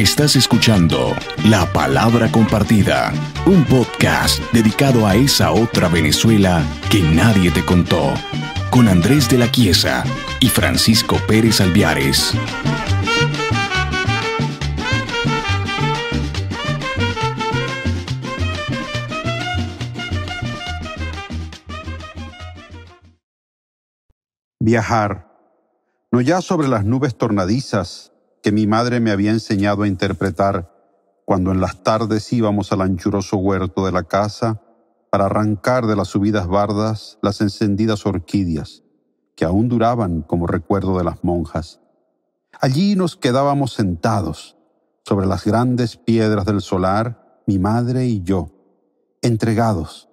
Estás escuchando La Palabra Compartida, un podcast dedicado a esa otra Venezuela que nadie te contó, con Andrés de la Quiesa y Francisco Pérez Alviares. Viajar, no ya sobre las nubes tornadizas, que mi madre me había enseñado a interpretar cuando en las tardes íbamos al anchuroso huerto de la casa para arrancar de las subidas bardas las encendidas orquídeas, que aún duraban como recuerdo de las monjas. Allí nos quedábamos sentados, sobre las grandes piedras del solar, mi madre y yo, entregados,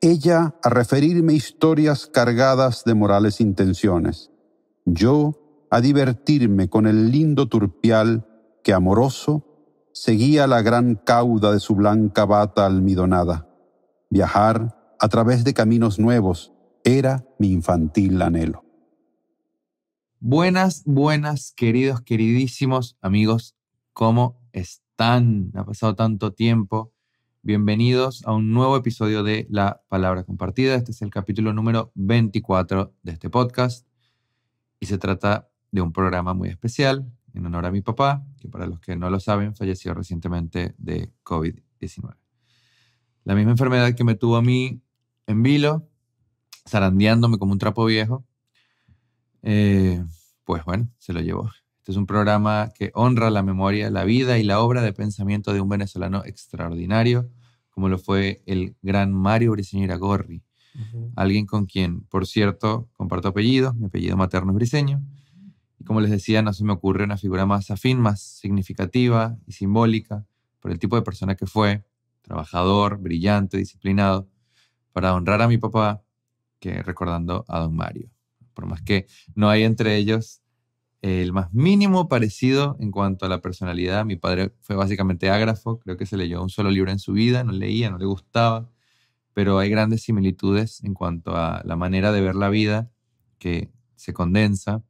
ella a referirme historias cargadas de morales intenciones, yo a divertirme con el lindo turpial que amoroso seguía la gran cauda de su blanca bata almidonada. Viajar a través de caminos nuevos era mi infantil anhelo. Buenas, buenas, queridos, queridísimos amigos, ¿cómo están? Ha pasado tanto tiempo. Bienvenidos a un nuevo episodio de La Palabra Compartida. Este es el capítulo número 24 de este podcast y se trata de un programa muy especial en honor a mi papá, que para los que no lo saben, falleció recientemente de COVID-19. La misma enfermedad que me tuvo a mí en vilo, zarandeándome como un trapo viejo, eh, pues bueno, se lo llevó. Este es un programa que honra la memoria, la vida y la obra de pensamiento de un venezolano extraordinario, como lo fue el gran Mario Briseño Gorri, alguien con quien, por cierto, comparto apellido mi apellido materno es Briseño, y como les decía, no se me ocurre una figura más afín, más significativa y simbólica por el tipo de persona que fue, trabajador, brillante, disciplinado, para honrar a mi papá que recordando a don Mario. Por más que no hay entre ellos el más mínimo parecido en cuanto a la personalidad. Mi padre fue básicamente ágrafo, creo que se leyó un solo libro en su vida, no leía, no le gustaba, pero hay grandes similitudes en cuanto a la manera de ver la vida que se condensa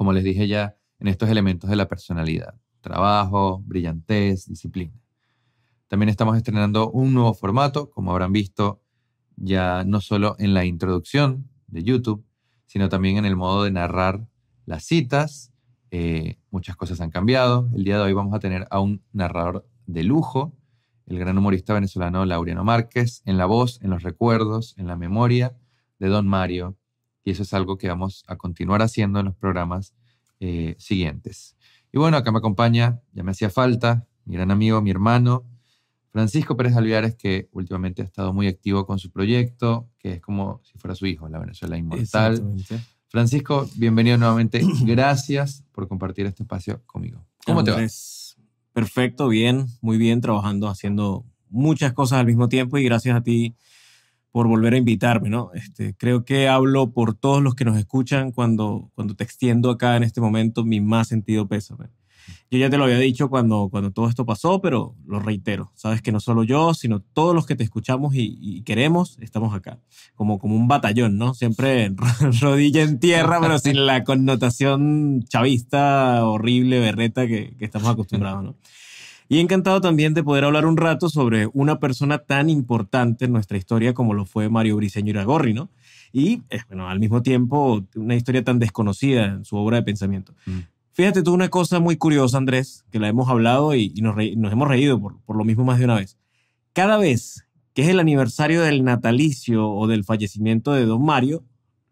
como les dije ya, en estos elementos de la personalidad. Trabajo, brillantez, disciplina. También estamos estrenando un nuevo formato, como habrán visto ya no solo en la introducción de YouTube, sino también en el modo de narrar las citas. Eh, muchas cosas han cambiado. El día de hoy vamos a tener a un narrador de lujo, el gran humorista venezolano Laureano Márquez, en la voz, en los recuerdos, en la memoria de Don Mario, y eso es algo que vamos a continuar haciendo en los programas eh, siguientes. Y bueno, acá me acompaña, ya me hacía falta, mi gran amigo, mi hermano, Francisco Pérez Alviares, que últimamente ha estado muy activo con su proyecto, que es como si fuera su hijo, La Venezuela Inmortal. Francisco, bienvenido nuevamente. Gracias por compartir este espacio conmigo. ¿Cómo te va? Perfecto, bien, muy bien, trabajando, haciendo muchas cosas al mismo tiempo y gracias a ti por volver a invitarme, ¿no? Este, creo que hablo por todos los que nos escuchan cuando, cuando te extiendo acá en este momento mi más sentido pésame. Yo ya te lo había dicho cuando, cuando todo esto pasó, pero lo reitero. Sabes que no solo yo, sino todos los que te escuchamos y, y queremos, estamos acá. Como, como un batallón, ¿no? Siempre rodilla en tierra, pero sin la connotación chavista, horrible, berreta que, que estamos acostumbrados, ¿no? y encantado también de poder hablar un rato sobre una persona tan importante en nuestra historia como lo fue Mario Briceño Iragorri, ¿no? Y, eh, bueno, al mismo tiempo, una historia tan desconocida en su obra de pensamiento. Mm. Fíjate tú una cosa muy curiosa, Andrés, que la hemos hablado y, nos, hemos reído por, lo mismo más de una vez. Cada vez que es el aniversario del natalicio o del fallecimiento de Don Mario,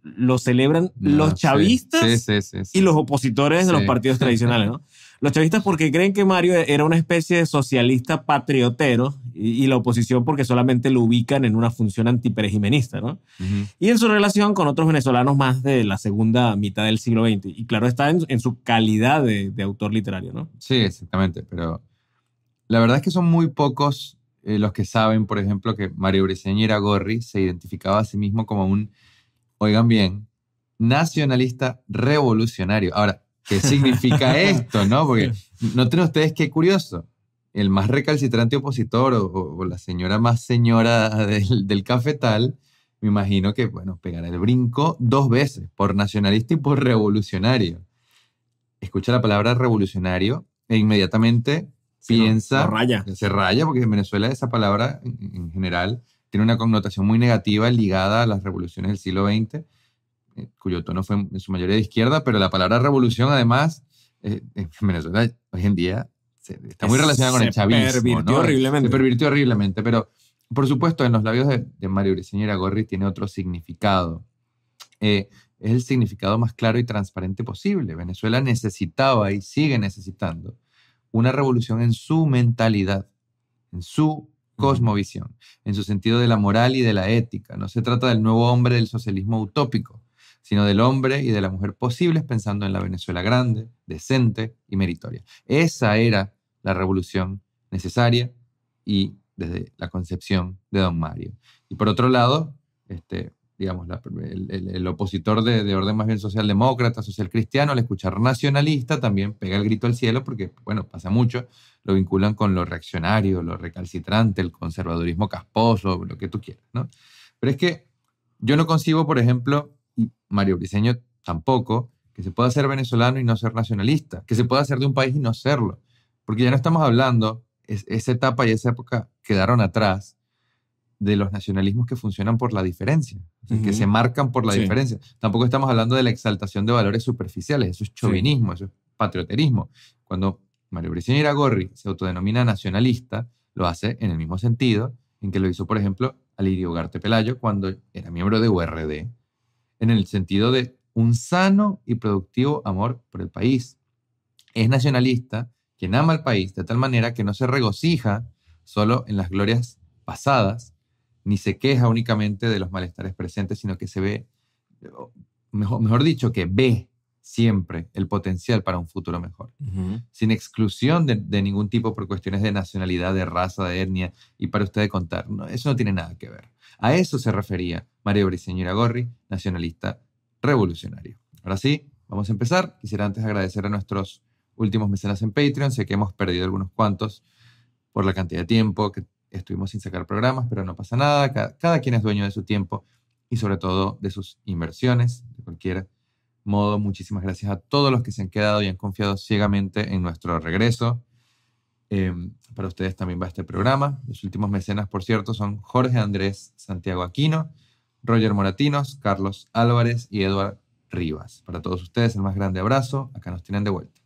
lo celebran ah, los chavistas y los opositores de los partidos tradicionales, ¿no? Los chavistas porque creen que Mario era una especie de socialista patriotero y, la oposición porque solamente lo ubican en una función antiperejimenista, ¿no? Y en su relación con otros venezolanos más de la segunda mitad del siglo XX. Y claro, está en, su calidad de, autor literario, ¿no? Sí, exactamente, pero la verdad es que son muy pocos eh, los que saben, por ejemplo, que Mario Briceñera Gorri se identificaba a sí mismo como un, oigan bien, nacionalista revolucionario. Ahora, ¿Qué significa esto? ¿no? Porque noten ustedes qué curioso. El más recalcitrante opositor o, la señora más señora del, del, cafetal, me imagino que, bueno, pegará el brinco dos veces, por nacionalista y por revolucionario. Escucha la palabra revolucionario e inmediatamente piensa... raya. Se raya, porque en Venezuela esa palabra en general tiene una connotación muy negativa ligada a las revoluciones del siglo XX eh, cuyo tono fue en su mayoría de izquierda, pero la palabra revolución además eh, en Venezuela hoy en día está muy relacionada con el chavismo. pervirtió horriblemente. Se pervirtió horriblemente, pero por supuesto en los labios de, Mario Briceño Gorri tiene otro significado. Eh, es el significado más claro y transparente posible. Venezuela necesitaba y sigue necesitando una revolución en su mentalidad, en su cosmovisión, en su sentido de la moral y de la ética. No se trata del nuevo hombre del socialismo utópico, sino del hombre y de la mujer posibles pensando en la Venezuela grande, decente y meritoria. Esa era la revolución necesaria y desde la concepción de don Mario. Y por otro lado, este, digamos, el, opositor de, orden más bien socialdemócrata, socialcristiano, al escuchar nacionalista, también pega el grito al cielo porque, bueno, pasa mucho, lo vinculan con lo reaccionario, lo recalcitrante, el conservadurismo casposo, lo que tú quieras, ¿no? Pero es que yo no concibo, por ejemplo, y Mario Briceño tampoco, que se pueda ser venezolano y no ser nacionalista, que se pueda ser de un país y no serlo. Porque ya no estamos hablando, esa etapa y esa época quedaron atrás de los nacionalismos que funcionan por la diferencia, que se marcan por la diferencia. Tampoco estamos hablando de la exaltación de valores superficiales, eso es chauvinismo, eso es patrioterismo. Cuando Mario Briceño Iragorri se autodenomina nacionalista, lo hace en el mismo sentido en que lo hizo, por ejemplo, Alirio Ugarte Pelayo cuando era miembro de URD en el sentido de un sano y productivo amor por el país. Es nacionalista quien ama al país de tal manera que no se regocija solo en las glorias pasadas, ni se queja únicamente de los malestares presentes, sino que se ve, mejor, mejor dicho, que ve siempre el potencial para un futuro mejor, sin exclusión de, ningún tipo por cuestiones de nacionalidad, de raza, de etnia, y para usted contar, eso no tiene nada que ver. A eso se refería María Briceño Gorri, nacionalista revolucionario. Ahora sí, vamos a empezar. Quisiera antes agradecer a nuestros últimos mecenas en Patreon, sé que hemos perdido algunos cuantos por la cantidad de tiempo que estuvimos sin sacar programas, pero no pasa nada, cada, quien es dueño de su tiempo y sobre todo de sus inversiones, de cualquiera modo, muchísimas gracias a todos los que se han quedado y han confiado ciegamente en nuestro regreso. Em, para ustedes también va este programa. Los últimos mecenas, por cierto, son Jorge Andrés Santiago Aquino, Roger Moratinos, Carlos Álvarez y Eduard Rivas. Para todos ustedes, el más grande abrazo. Acá nos tienen de vuelta.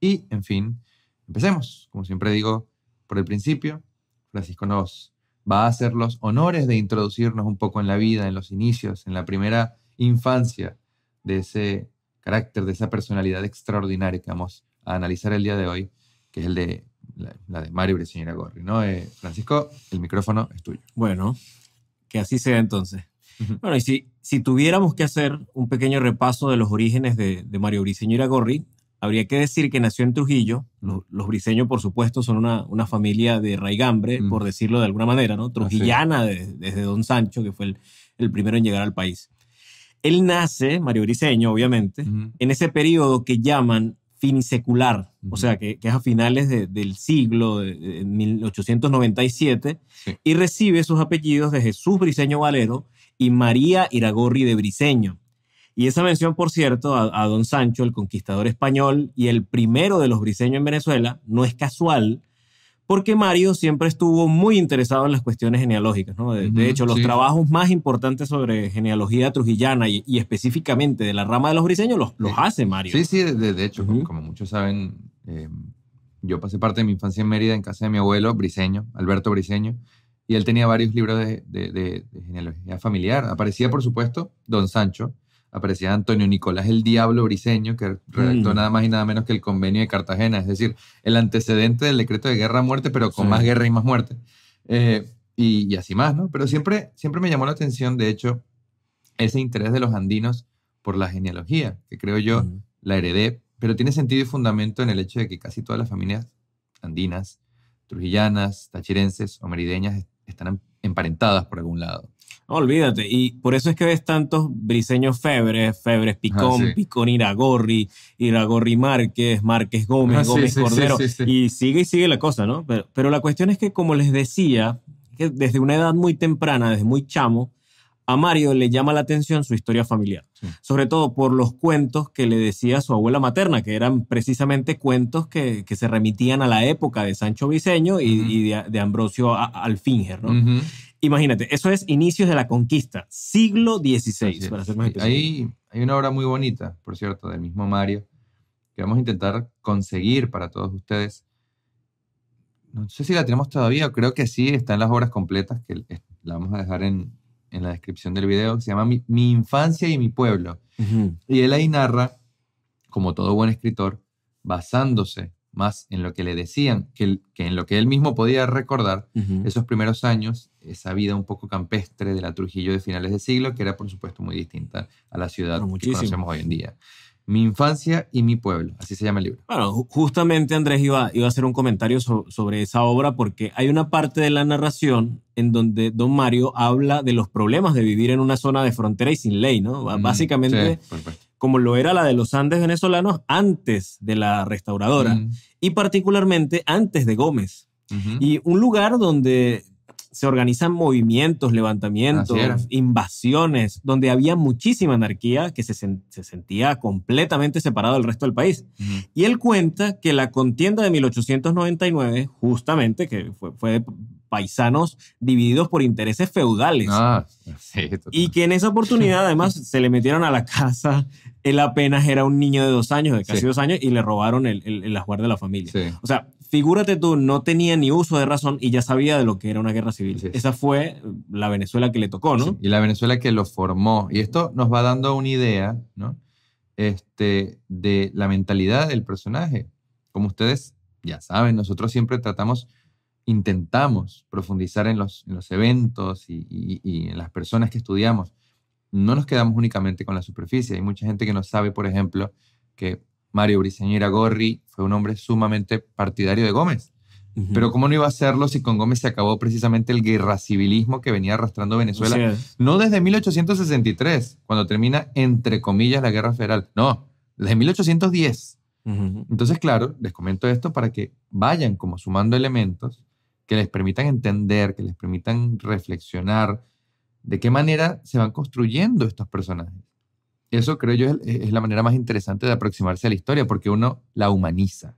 Y, en fin, empecemos. Como siempre digo, por el principio, Francisco nos va a hacer los honores de introducirnos un poco en la vida, en los inicios, en la primera infancia de ese carácter, de esa personalidad extraordinaria que vamos a analizar el día de hoy, que es el de la, de Mario Briceño Gorri. ¿no? Eh, Francisco, el micrófono es tuyo. Bueno, que así sea entonces. Bueno, y si, tuviéramos que hacer un pequeño repaso de los orígenes de, de Mario Briseño Gorri, habría que decir que nació en Trujillo. Los, los briseños, por supuesto, son una, familia de raigambre, por decirlo de alguna manera, ¿no? Trujillana desde Don Sancho, que fue el, primero en llegar al país. Él nace, Mario Briceño, obviamente, en ese periodo que llaman finisecular, o sea, que, es a finales del siglo de, 1897, y recibe sus apellidos de Jesús Briceño Valero y María Iragorri de Briceño. Y esa mención, por cierto, a, don Sancho, el conquistador español y el primero de los Briseños en Venezuela, no es casual, porque Mario siempre estuvo muy interesado en las cuestiones genealógicas. ¿no? De, hecho, los trabajos más importantes sobre genealogía trujillana y, específicamente de la rama de los briseños los, los eh, hace Mario. Sí, sí, de, hecho, como, muchos saben, eh, yo pasé parte de mi infancia en Mérida en casa de mi abuelo briseño, Alberto Briseño, y él tenía varios libros de, de genealogía familiar. Aparecía, por supuesto, Don Sancho, aparecía Antonio Nicolás el Diablo Briseño, que redactó mm. nada más y nada menos que el convenio de Cartagena, es decir, el antecedente del decreto de guerra a muerte, pero con más guerra y más muerte. Eh, y, así más, ¿no? Pero siempre, siempre me llamó la atención, de hecho, ese interés de los andinos por la genealogía, que creo yo mm. la heredé, pero tiene sentido y fundamento en el hecho de que casi todas las familias andinas, trujillanas, tachirenses o merideñas están em-, emparentadas por algún lado olvídate, y por eso es que ves tantos briseños Febres, Febres Picón, Picón Iragorri, Iragorri Márquez, Márquez Gómez, ah, Gómez Cordero, y sigue y sigue la cosa, ¿no? Pero, la cuestión es que, como les decía, desde una edad muy temprana, desde muy chamo, a Mario le llama la atención su historia familiar, sobre todo por los cuentos que le decía su abuela materna, que eran precisamente cuentos que, se remitían a la época de Sancho Briseño y, de, Ambrosio Alfinger. ¿no? Imagínate, eso es inicios de la conquista, siglo XVI, para ser más Ahí hay una obra muy bonita, por cierto, del mismo Mario, que vamos a intentar conseguir para todos ustedes. No sé si la tenemos todavía, creo que sí, está en las obras completas, que la vamos a dejar en, la descripción del video, que se llama Mi, infancia y mi pueblo. Y él ahí narra, como todo buen escritor, basándose más en lo que le decían que, en lo que él mismo podía recordar, esos primeros años esa vida un poco campestre de la Trujillo de finales de siglo, que era por supuesto muy distinta a la ciudad que conocemos hoy en día. Mi infancia y mi pueblo, así se llama el libro. Bueno, justamente Andrés iba, iba a hacer un comentario sobre esa obra porque hay una parte de la narración en donde don Mario habla de los problemas de vivir en una zona de frontera y sin ley, ¿no? Mm, básicamente, como lo era la de los Andes venezolanos antes de la restauradora mm. y particularmente antes de Gómez. Y un lugar donde se organizan movimientos, levantamientos, invasiones, donde había muchísima anarquía que se, sentía completamente separado del resto del país. Y él cuenta que la contienda de 1899, justamente, que fue, fue paisanos divididos por intereses feudales. Ah, y que en esa oportunidad además se le metieron a la casa, él apenas era un niño de dos años, de casi dos años, y le robaron el, el, ajuar de la familia. O sea, figúrate tú, no tenía ni uso de razón y ya sabía de lo que era una guerra civil. Esa fue la Venezuela que le tocó, ¿no? Y la Venezuela que lo formó. Y esto nos va dando una idea, ¿no? Este, de la mentalidad del personaje. Como ustedes ya saben, nosotros siempre tratamos intentamos profundizar en los, en los eventos y, en las personas que estudiamos, no nos quedamos únicamente con la superficie. Hay mucha gente que no sabe, por ejemplo, que Mario Briceño Gorri fue un hombre sumamente partidario de Gómez. Pero cómo no iba a serlo si con Gómez se acabó precisamente el guerra civilismo que venía arrastrando Venezuela, no desde 1863, cuando termina, entre comillas, la guerra federal, no, desde 1810. Entonces, claro, les comento esto para que vayan como sumando elementos que les permitan entender, que les permitan reflexionar de qué manera se van construyendo estos personajes. Eso creo yo es, la manera más interesante de aproximarse a la historia, porque uno la humaniza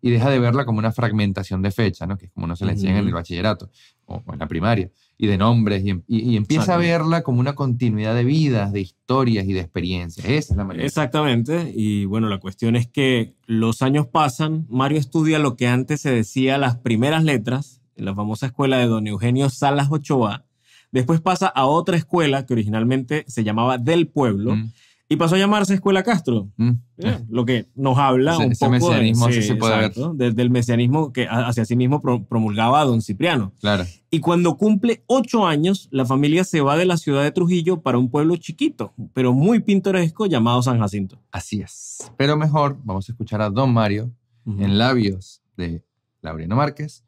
y deja de verla como una fragmentación de fecha, ¿no? que es como no se le enseña en el bachillerato o en la primaria, y de nombres, y, em, empieza a verla como una continuidad de vidas, de historias y de experiencias. Esa es la manera. Exactamente, y bueno, la cuestión es que los años pasan, Mario estudia lo que antes se decía las primeras letras, en la famosa escuela de don Eugenio Salas Ochoa, después pasa a otra escuela que originalmente se llamaba Del Pueblo, mm. Y pasó a llamarse Escuela Castro. Mm. lo que nos habla un poco mesianismo, de, puede del mesianismo que hacia sí mismo promulgaba don Cipriano. Claro. Y cuando cumple ocho años, la familia se va de la ciudad de Trujillo para un pueblo chiquito, pero muy pintoresco, llamado San Jacinto. Así es. Pero mejor, vamos a escuchar a don Mario en labios de Laureano Márquez,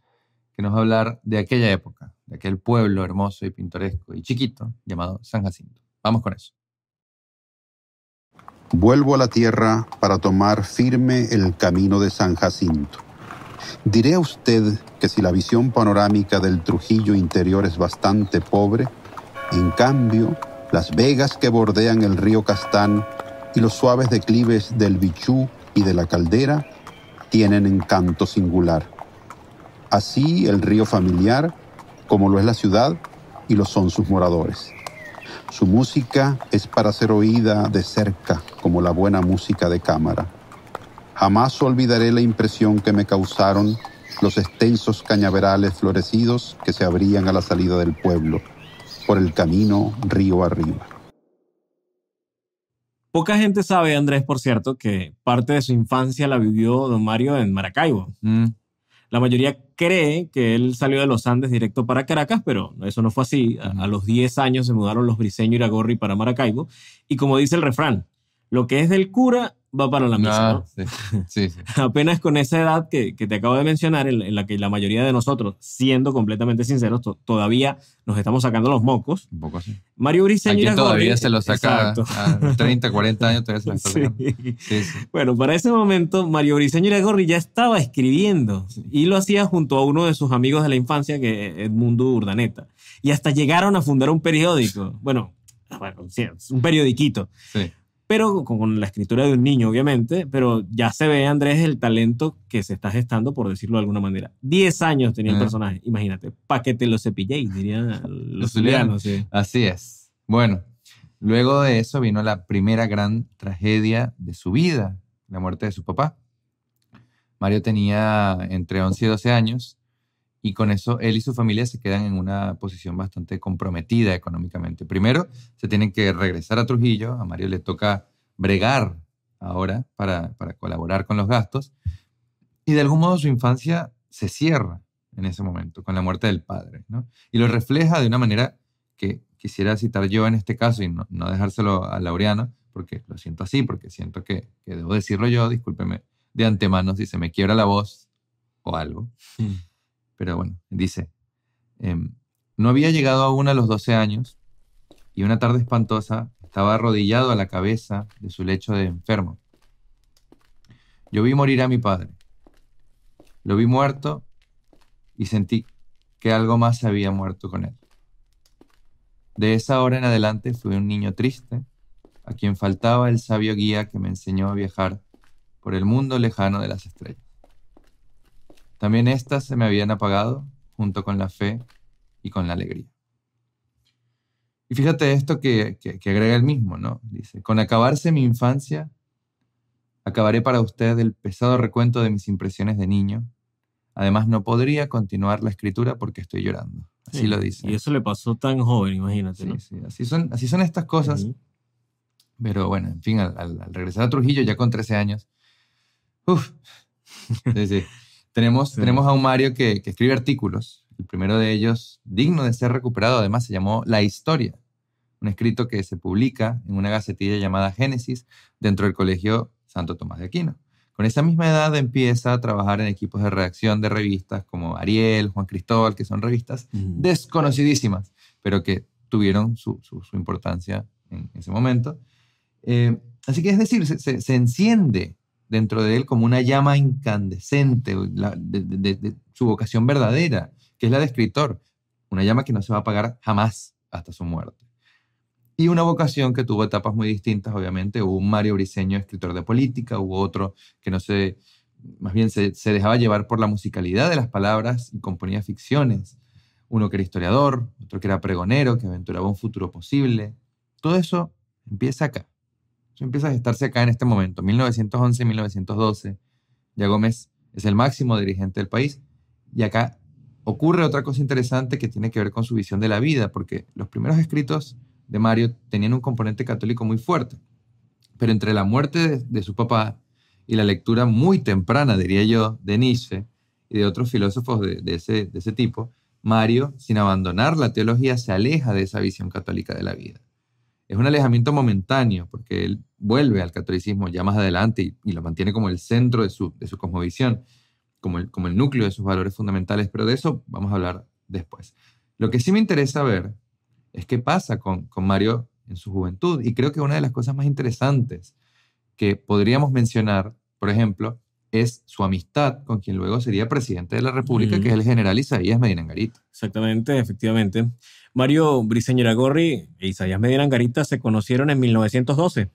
que nos va a hablar de aquella época, de aquel pueblo hermoso y pintoresco y chiquito llamado San Jacinto. Vamos con eso. Vuelvo a la tierra para tomar firme el camino de San Jacinto. Diré a usted que si la visión panorámica del Trujillo interior es bastante pobre, en cambio, las vegas que bordean el río Castán y los suaves declives del Bichú y de la Caldera tienen encanto singular. Así el río familiar, como lo es la ciudad, y lo son sus moradores. Su música es para ser oída de cerca, como la buena música de cámara. Jamás olvidaré la impresión que me causaron los extensos cañaverales florecidos que se abrían a la salida del pueblo, por el camino río arriba. Poca gente sabe, Andrés, por cierto, que parte de su infancia la vivió don Mario en Maracaibo. Mm. La mayoría cree que él salió de los Andes directo para Caracas, pero eso no fue así. A, los 10 años se mudaron los Briseño Iragorri para Maracaibo. Y como dice el refrán, lo que es del cura va para la misma. ¿no? Ah, sí, sí, Apenas con esa edad que, que te acabo de mencionar, en, la que la mayoría de nosotros, siendo completamente sinceros, todavía nos estamos sacando los mocos. Un poco así. Mario Briceño. todavía se los saca a 30, 40 años, todavía se Bueno, para ese momento, Mario Briceño Iragorri ya estaba escribiendo y lo hacía junto a uno de sus amigos de la infancia, que Edmundo Urdaneta. Y hasta llegaron a fundar un periódico. Bueno, ah, bueno un periodiquito. Sí pero con la escritura de un niño, obviamente, pero ya se ve, Andrés, el talento que se está gestando, por decirlo de alguna manera. Diez años tenía el ah. personaje, imagínate, pa' que te lo cepilléis, dirían los zulianos. Así es. Bueno, luego de eso vino la primera gran tragedia de su vida, la muerte de su papá. Mario tenía entre 11 y 12 años y con eso él y su familia se quedan en una posición bastante comprometida económicamente. Primero, se tienen que regresar a Trujillo, a Mario le toca bregar ahora para, para colaborar con los gastos, y de algún modo su infancia se cierra en ese momento, con la muerte del padre, ¿no? Y lo refleja de una manera que quisiera citar yo en este caso y no, dejárselo a Laureano, porque lo siento así, porque siento que, que, debo decirlo yo, discúlpeme de antemano si se me quiebra la voz o algo. Sí pero bueno, dice, em, no había llegado aún a los 12 años y una tarde espantosa estaba arrodillado a la cabeza de su lecho de enfermo. Yo vi morir a mi padre. Lo vi muerto y sentí que algo más había muerto con él. De esa hora en adelante fui un niño triste, a quien faltaba el sabio guía que me enseñó a viajar por el mundo lejano de las estrellas. También estas se me habían apagado junto con la fe y con la alegría. Y fíjate esto que, que, agrega el mismo, ¿no? Dice, con acabarse mi infancia, acabaré para usted el pesado recuento de mis impresiones de niño. Además, no podría continuar la escritura porque estoy llorando. Así lo dice. Y eso le pasó tan joven, imagínate. Sí, así son, así son estas cosas. Pero bueno, en fin, al, regresar a Trujillo ya con 13 años, uff, sí, sí. Tenemos, a un Mario que, escribe artículos. El primero de ellos, digno de ser recuperado, además se llamó La Historia, un escrito que se publica en una gacetilla llamada Génesis dentro del Colegio Santo Tomás de Aquino. Con esa misma edad empieza a trabajar en equipos de redacción de revistas como Ariel, Juan Cristóbal, que son revistas desconocidísimas, pero que tuvieron su, importancia en ese momento. Eh, así que es decir, se enciende dentro de él como una llama incandescente de, su vocación verdadera, que es la de escritor, una llama que no se va a apagar jamás hasta su muerte. Y una vocación que tuvo etapas muy distintas, obviamente. Hubo un Mario Briseño, escritor de política, hubo otro que no se, más bien se dejaba llevar por la musicalidad de las palabras y componía ficciones. Uno que era historiador, otro que era pregonero, que aventuraba un futuro posible. Todo eso empieza acá, empieza a gestarse acá en este momento, 1911-1912. Ya Gómez es el máximo dirigente del país y acá ocurre otra cosa interesante que tiene que ver con su visión de la vida, porque los primeros escritos de Mario tenían un componente católico muy fuerte, pero entre la muerte de, su papá y la lectura muy temprana, diría yo, de Nietzsche y de otros filósofos de ese tipo, Mario, sin abandonar la teología, se aleja de esa visión católica de la vida es un alejamiento momentáneo, porque él vuelve al catolicismo ya más adelante y, lo mantiene como el centro de su, de cosmovisión, como el, como el núcleo de sus valores fundamentales, pero de eso vamos a hablar después. Lo que sí me interesa ver es qué pasa con, Mario en su juventud, y creo que una de las cosas más interesantes que podríamos mencionar, por ejemplo, es su amistad con quien luego sería presidente de la República, que es el general Isaías Medina Angarita. Exactamente, efectivamente. Mario Briseño Gorri e Isaías Medina Garita se conocieron en 1912,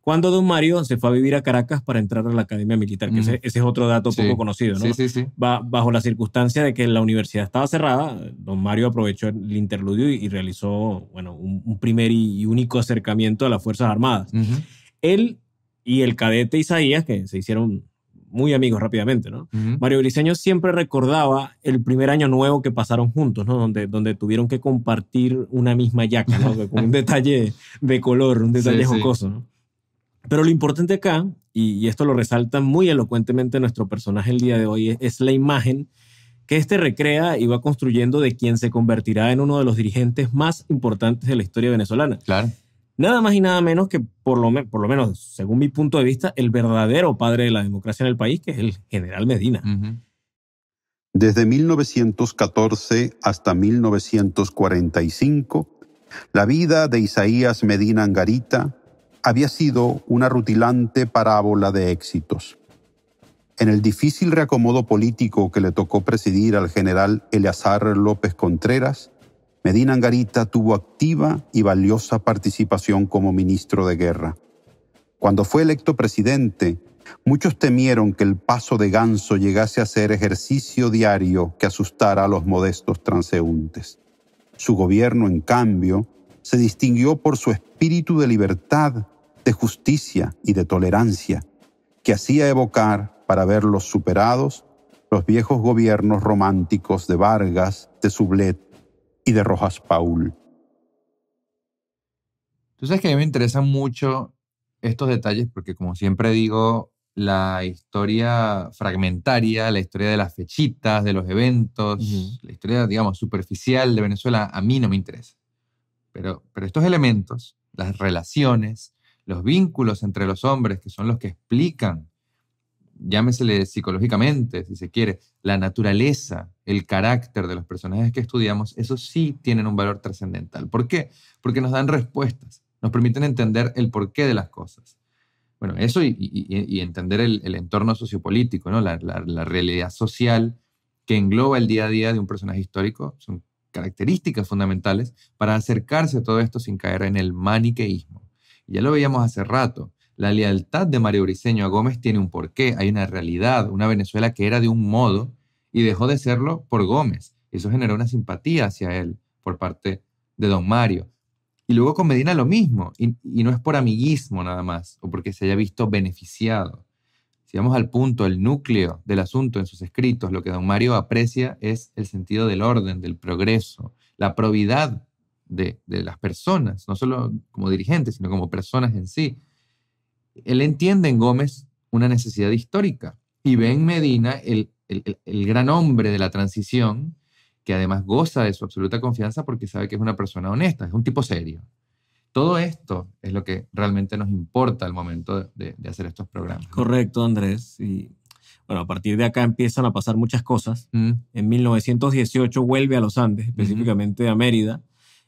cuando Don Mario se fue a vivir a Caracas para entrar a la Academia Militar, que ese, es otro dato poco conocido, ¿no? Sí, bajo la circunstancia de que la universidad estaba cerrada, Don Mario aprovechó el interludio y, realizó, bueno, un, primer y único acercamiento a las Fuerzas Armadas. Él y el cadete Isaías, que se hicieron muy amigos rápidamente, ¿no? Mario Briceño siempre recordaba el primer año nuevo que pasaron juntos, ¿no? Donde, donde tuvieron que compartir una misma yaca, ¿no? Con un detalle de color, un detalle jocoso, ¿no? Pero lo importante acá, y, esto lo resalta muy elocuentemente nuestro personaje el día de hoy, es, es la imagen que este recrea y va construyendo de quien se convertirá en uno de los dirigentes más importantes de la historia venezolana. Claro. Nada más y nada menos que, por lo, menos según mi punto de vista, el verdadero padre de la democracia en el país, que es el general Medina. Desde 1914 hasta 1945, la vida de Isaías Medina Angarita había sido una rutilante parábola de éxitos. En el difícil reacomodo político que le tocó presidir al general Eleazar López Contreras, Medina Angarita tuvo activa y valiosa participación como ministro de guerra. Cuando fue electo presidente, muchos temieron que el paso de ganso llegase a ser ejercicio diario que asustara a los modestos transeúntes. Su gobierno, en cambio, se distinguió por su espíritu de libertad, de justicia y de tolerancia, que hacía evocar, para verlos superados, los viejos gobiernos románticos de Vargas, de Sublet y de Rojas Paul. Tú sabes que a mí me interesan mucho estos detalles porque, como siempre digo, la historia fragmentaria, la historia de las fechitas, de los eventos, la historia, digamos, superficial de Venezuela, a mí no me interesa. Pero, pero estos elementos, las relaciones, los vínculos entre los hombres, que son los que explican llámesele psicológicamente, si se quiere, la naturaleza, el carácter de los personajes que estudiamos, eso sí tienen un valor trascendental. ¿Por qué? Porque nos dan respuestas, nos permiten entender el porqué de las cosas. Bueno, eso y, entender el, entorno sociopolítico, ¿no? la realidad social que engloba el día a día de un personaje histórico son características fundamentales para acercarse a todo esto sin caer en el maniqueísmo. Ya lo veíamos hace rato, la lealtad de Mario Briceño a Gómez tiene un porqué, hay una realidad, una Venezuela que era de un modo y dejó de serlo por Gómez. Eso generó una simpatía hacia él por parte de don Mario. Y luego con Medina lo mismo, y, no es por amiguismo nada más, o porque se haya visto beneficiado. Si vamos al punto, el núcleo del asunto en sus escritos, lo que don Mario aprecia es el sentido del orden, del progreso, la probidad de las personas, no solo como dirigentes, sino como personas en sí él entiende en Gómez una necesidad histórica y ve en Medina el, gran hombre de la transición que además goza de su absoluta confianza porque sabe que es una persona honesta, es un tipo serio. Todo esto es lo que realmente nos importa al momento de, hacer estos programas. Correcto, Andrés. Y bueno, a partir de acá empiezan a pasar muchas cosas. Mm. En 1918 vuelve a los Andes, específicamente a Mérida,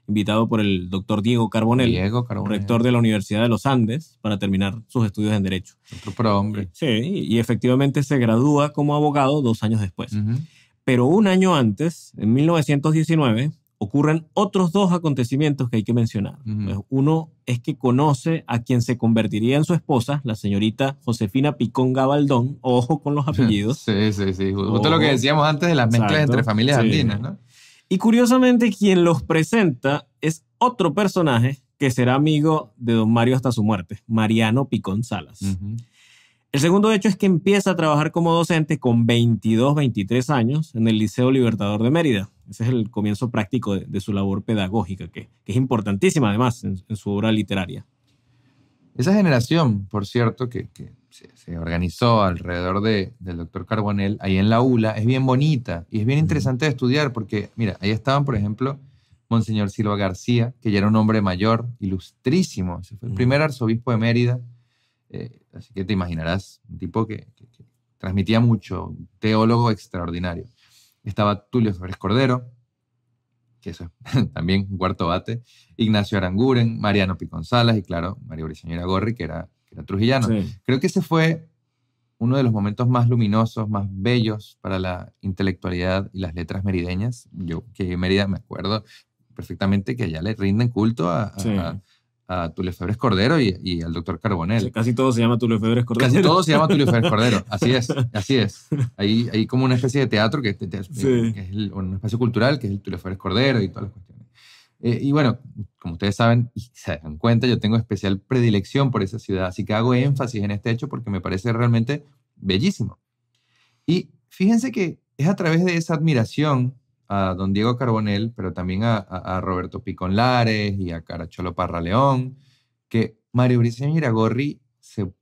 invitado por el doctor Diego Carbonell, rector de la Universidad de los Andes, para terminar sus estudios en Derecho. Otro pro hombre. Sí, y efectivamente se gradúa como abogado dos años después. Pero un año antes, en 1919, ocurren otros dos acontecimientos que hay que mencionar. Pues uno es que conoce a quien se convertiría en su esposa, la señorita Josefina Picón Gabaldón, ojo con los apellidos. sí, sí, sí. Justo lo que decíamos antes de las mezclas entre familias andinas, ¿no? Y curiosamente, quien los presenta es otro personaje que será amigo de don Mario hasta su muerte, Mariano Picón Salas. El segundo hecho es que empieza a trabajar como docente con 22, 23 años en el Liceo Libertador de Mérida. Ese es el comienzo práctico de, su labor pedagógica, que, es importantísima además en, su obra literaria. Esa generación, por cierto, que se, organizó alrededor del doctor Carbonell, ahí en la ULA, es bien bonita y es bien interesante de estudiar porque, mira, ahí estaban, por ejemplo, Monseñor Silva García, que ya era un hombre mayor, ilustrísimo, fue el primer arzobispo de Mérida, eh, así que te imaginarás, un tipo que, transmitía mucho, un teólogo extraordinario. Estaba Tulio Sobres Cordero, que eso es también un cuarto bate, Ignacio Aranguren, Mariano González, y claro, María Briseñora Gorri, que era trujillano. Creo que ese fue uno de los momentos más luminosos, más bellos para la intelectualidad y las letras merideñas. Yo que Mérida me acuerdo perfectamente que allá le rinden culto a, sí. Cordero y, al doctor Carbonell. casi todo se llama Tulio Cordero. Casi todo se llama Tulio Cordero, así es, así es. Hay, como una especie de teatro que, es un espacio cultural que es el Tulio Cordero y todas las cuestiones. Eh, y bueno, como ustedes saben y se dan cuenta, yo tengo especial predilección por esa ciudad, así que hago énfasis en este hecho porque me parece realmente bellísimo. Y fíjense que es a través de esa admiración a don Diego Carbonell, pero también a, Roberto Picon Lares y a Caracholo Parra León, que Mario Briceño Miragorri se,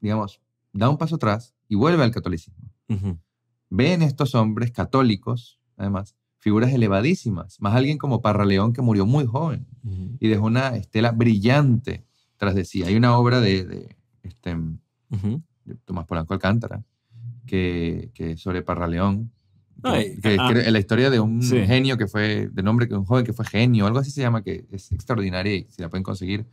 digamos, da un paso atrás y vuelve al catolicismo. Ven estos hombres católicos, además, figuras elevadísimas, más alguien como Parra León que murió muy joven y dejó una estela brillante tras de sí. Hay una obra de, este, Tomás Polanco Alcántara que, que sobre Parra que, que, ah. la historia de un genio que fue, de nombre que un joven que fue genio, algo así se llama, que es extraordinaria y si la pueden conseguir,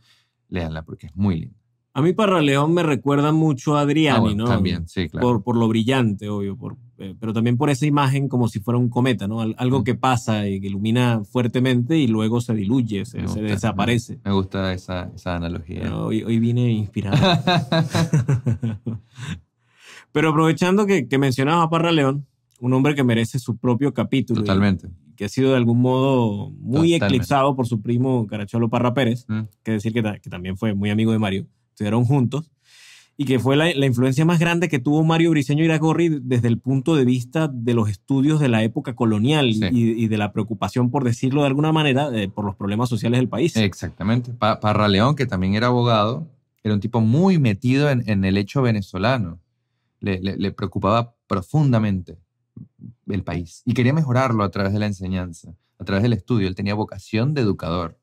léanla porque es muy linda. A mí Parraleón me recuerda mucho a Adriani, ah, ¿no? También, sí, claro. Por, lo brillante, obvio, por, eh, pero también por esa imagen como si fuera un cometa, ¿no? algo mm. que pasa y que ilumina fuertemente y luego se diluye, se, desaparece. Me gusta esa, analogía. hoy, vine inspirado. pero aprovechando que, que mencionabas a Parraleón, un hombre que merece su propio capítulo. Totalmente. que ha sido de algún modo muy eclipsado por su primo Caracholo Parra Pérez, mm. que decir que, también fue muy amigo de Mario estuvieron juntos, y que fue la, influencia más grande que tuvo Mario Briceño Iragorri desde el punto de vista de los estudios de la época colonial y, de la preocupación, por decirlo de alguna manera, eh, por los problemas sociales del país. Exactamente. para Parra León, que también era abogado, era un tipo muy metido en, el hecho venezolano. le, preocupaba profundamente el país y quería mejorarlo a través de la enseñanza, a través del estudio. Él tenía vocación de educador.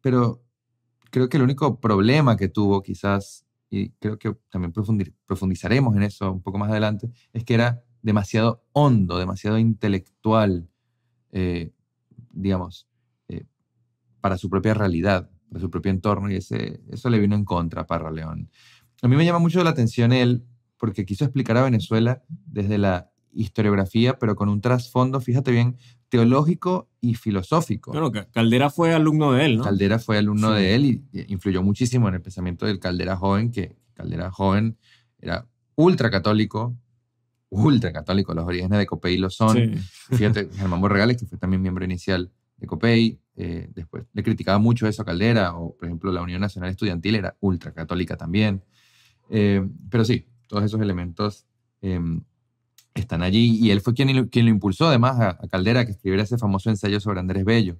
Pero creo que el único problema que tuvo quizás, y creo que también profundizaremos en eso un poco más adelante, es que era demasiado hondo, demasiado intelectual, eh, digamos, eh, para su propia realidad, para su propio entorno, y eso le vino en contra a Parra León. A mí me llama mucho la atención él, porque quiso explicar a Venezuela desde la historiografía, pero con un trasfondo, fíjate bien, teológico y filosófico. Caldera fue alumno de él, ¿no? Caldera fue alumno de él y influyó muchísimo en el pensamiento del Caldera joven, que Caldera joven era ultracatólico, ultracatólico, los orígenes de Copey lo son. Fíjate, Germán Borregales, que fue también miembro inicial de Copey, eh, después le criticaba mucho eso a Caldera, o por ejemplo la Unión Nacional Estudiantil era ultracatólica también. Eh, pero sí, todos esos elementos em, están allí y él fue quien, quien lo impulsó además a, a Caldera que escribiera ese famoso ensayo sobre Andrés Bello.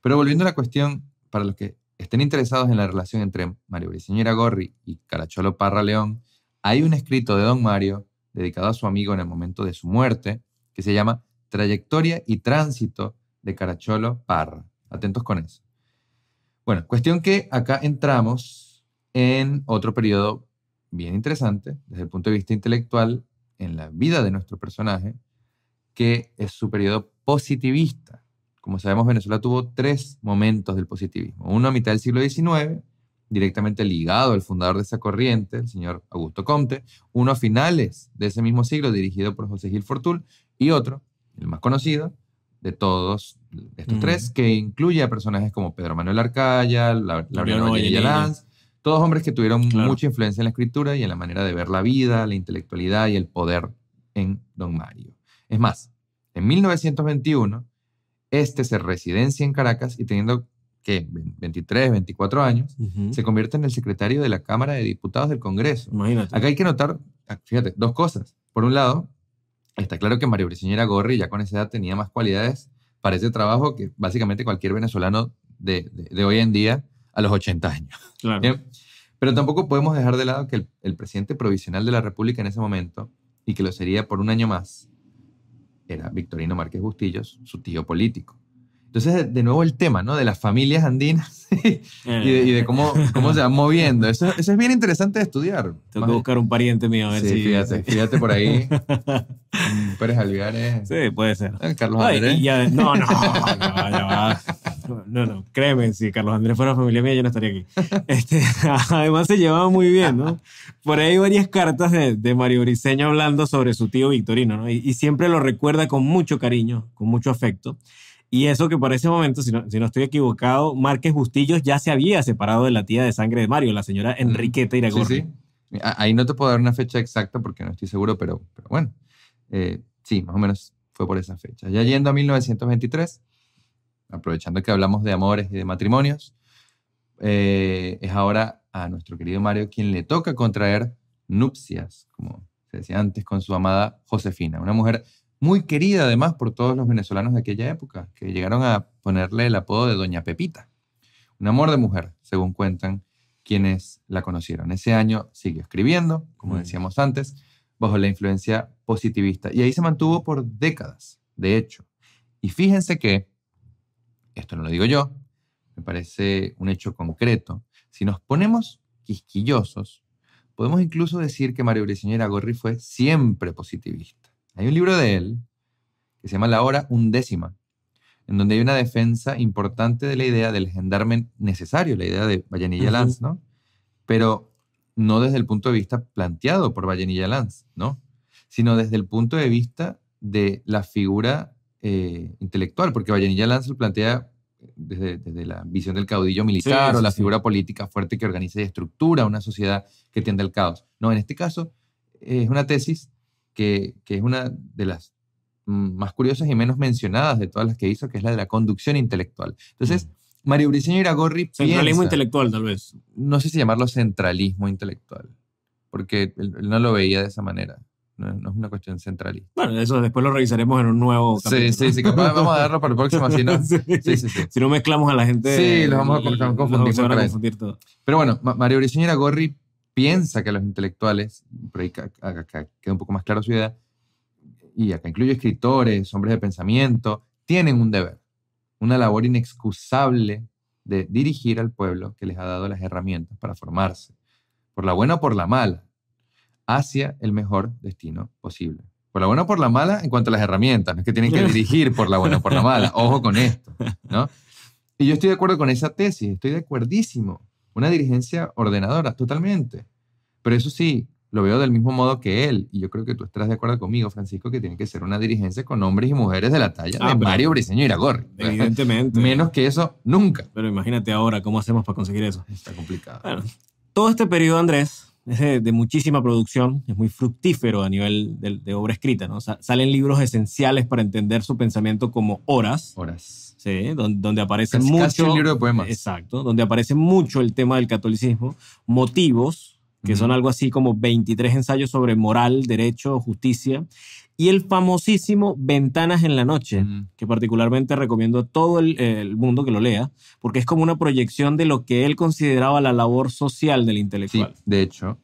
Pero volviendo a la cuestión, para los que estén interesados en la relación entre Mario Señora Gorri y Caracholo Parra León, hay un escrito de don Mario dedicado a su amigo en el momento de su muerte que se llama Trayectoria y Tránsito de Caracholo Parra. Atentos con eso. Bueno, cuestión que acá entramos en otro periodo bien interesante desde el punto de vista intelectual en la vida de nuestro personaje, que es su periodo positivista. Como sabemos, Venezuela tuvo tres momentos del positivismo. Uno a mitad del siglo XIX, directamente ligado al fundador de esa corriente, el señor Augusto Comte. Uno a finales de ese mismo siglo, dirigido por José Gil Fortul. Y otro, el más conocido de todos estos tres, que incluye a personajes como Pedro Manuel Arcaya, Lauriano la Lanz todos hombres que tuvieron mucha influencia en la escritura y en la manera de ver la vida, la intelectualidad y el poder en Don Mario. Es más, en 1921, este se residencia en Caracas y teniendo que 23, 24 años, se convierte en el secretario de la Cámara de Diputados del Congreso. Acá hay que notar, ah, fíjate, dos cosas. Por un lado, está claro que Mario Briceño gorri, ya con esa edad tenía más cualidades para ese trabajo que básicamente cualquier venezolano de hoy en día a los 80 años. Pero tampoco podemos dejar de lado que el, presidente provisional de la República en ese momento, y que lo sería por un año más, era Victorino Márquez Bustillos, su tío político. Entonces, de nuevo el tema, ¿no? De las familias andinas y, de, cómo, cómo, se van moviendo. Eso, eso, es bien interesante de estudiar. Tengo que buscar un pariente mío, sí, fíjate, fíjate por ahí. Pérez Algares. Sí, puede ser. Eh, Carlos Andrés. no, no, no, no, créeme, si Carlos Andrés fuera familia mía, yo no estaría aquí. Este, además, se llevaba muy bien, ¿no? Por ahí hay varias cartas de, Mario Briceño hablando sobre su tío Victorino, ¿no? Y, siempre lo recuerda con mucho cariño, con mucho afecto. Y eso que para ese momento, si no, si no estoy equivocado, Márquez Bustillos ya se había separado de la tía de sangre de Mario, la señora mm. Enriqueta Iragorri. Sí, sí. Ahí no te puedo dar una fecha exacta porque no estoy seguro, pero, pero bueno. Eh, sí, más o menos fue por esa fecha. Ya yendo a 1923, aprovechando que hablamos de amores y de matrimonios, eh, es ahora a nuestro querido Mario quien le toca contraer nupcias, como se decía antes, con su amada Josefina, una mujer muy querida además por todos los venezolanos de aquella época, que llegaron a ponerle el apodo de Doña Pepita. Un amor de mujer, según cuentan quienes la conocieron. Ese año siguió escribiendo, como mm. decíamos antes, bajo la influencia positivista. Y ahí se mantuvo por décadas, de hecho. Y fíjense que esto no lo digo yo, me parece un hecho concreto, si nos ponemos quisquillosos, podemos incluso decir que Mario Briciñera Gorri fue siempre positivista. Hay un libro de él que se llama La hora undécima, en donde hay una defensa importante de la idea del gendarme necesario, la idea de Vallenilla Lanz, ¿no? Pero no desde el punto de vista planteado por Vallenilla Lanz, ¿no? Sino desde el punto de vista de la figura eh, intelectual, porque Vallenilla Lanza plantea desde, la visión del caudillo militar o la figura política fuerte que organiza y estructura una sociedad que tiende al caos. No, en este caso es una tesis que, es una de las más curiosas y menos mencionadas de todas las que hizo, que es la de la conducción intelectual. Entonces, mm. Mario Briceño Iragorri Centralismo intelectual, tal vez. No sé si llamarlo centralismo intelectual, porque él no lo veía de esa manera. No, es una cuestión centralista. Bueno, eso después lo revisaremos en un nuevo capítulo. Sí, sí, sí, vamos a darlo para el próximo, si no, sí. si no mezclamos a la gente. Sí, los vamos a, confundir. Pero bueno, María Briceñera Gorri piensa que los intelectuales, por ahí queda un poco más claro su idea, y acá incluye escritores, hombres de pensamiento, tienen un deber, una labor inexcusable de dirigir al pueblo que les ha dado las herramientas para formarse, por la buena o por la mala, hacia el mejor destino posible. Por la buena o por la mala, en cuanto a las herramientas, no es que tienen que dirigir por la buena o por la mala, ojo con esto, ¿no? Y yo estoy de acuerdo con esa tesis, estoy de acuerdísimo. Una dirigencia ordenadora, totalmente. Pero eso sí, lo veo del mismo modo que él, y yo creo que tú estarás de acuerdo conmigo, Francisco, que tiene que ser una dirigencia con hombres y mujeres de la talla ah, de Mario Briseño Iragorri. Evidentemente. Menos que eso, nunca. Pero imagínate ahora, ¿cómo hacemos para conseguir eso? Está complicado. Bueno, todo este periodo, Andrés, es de, muchísima producción, es muy fructífero a nivel de, obra escrita, ¿no? salen libros esenciales para entender su pensamiento como Horas. Horas. Sí, donde, aparece mucho... Exacto, donde aparece mucho el tema del catolicismo, motivos, que son algo así como 23 ensayos sobre moral, derecho, justicia, y el famosísimo Ventanas en la Noche, que particularmente recomiendo a todo el, mundo que lo lea, porque es como una proyección de lo que él consideraba la labor social del intelectual. de hecho,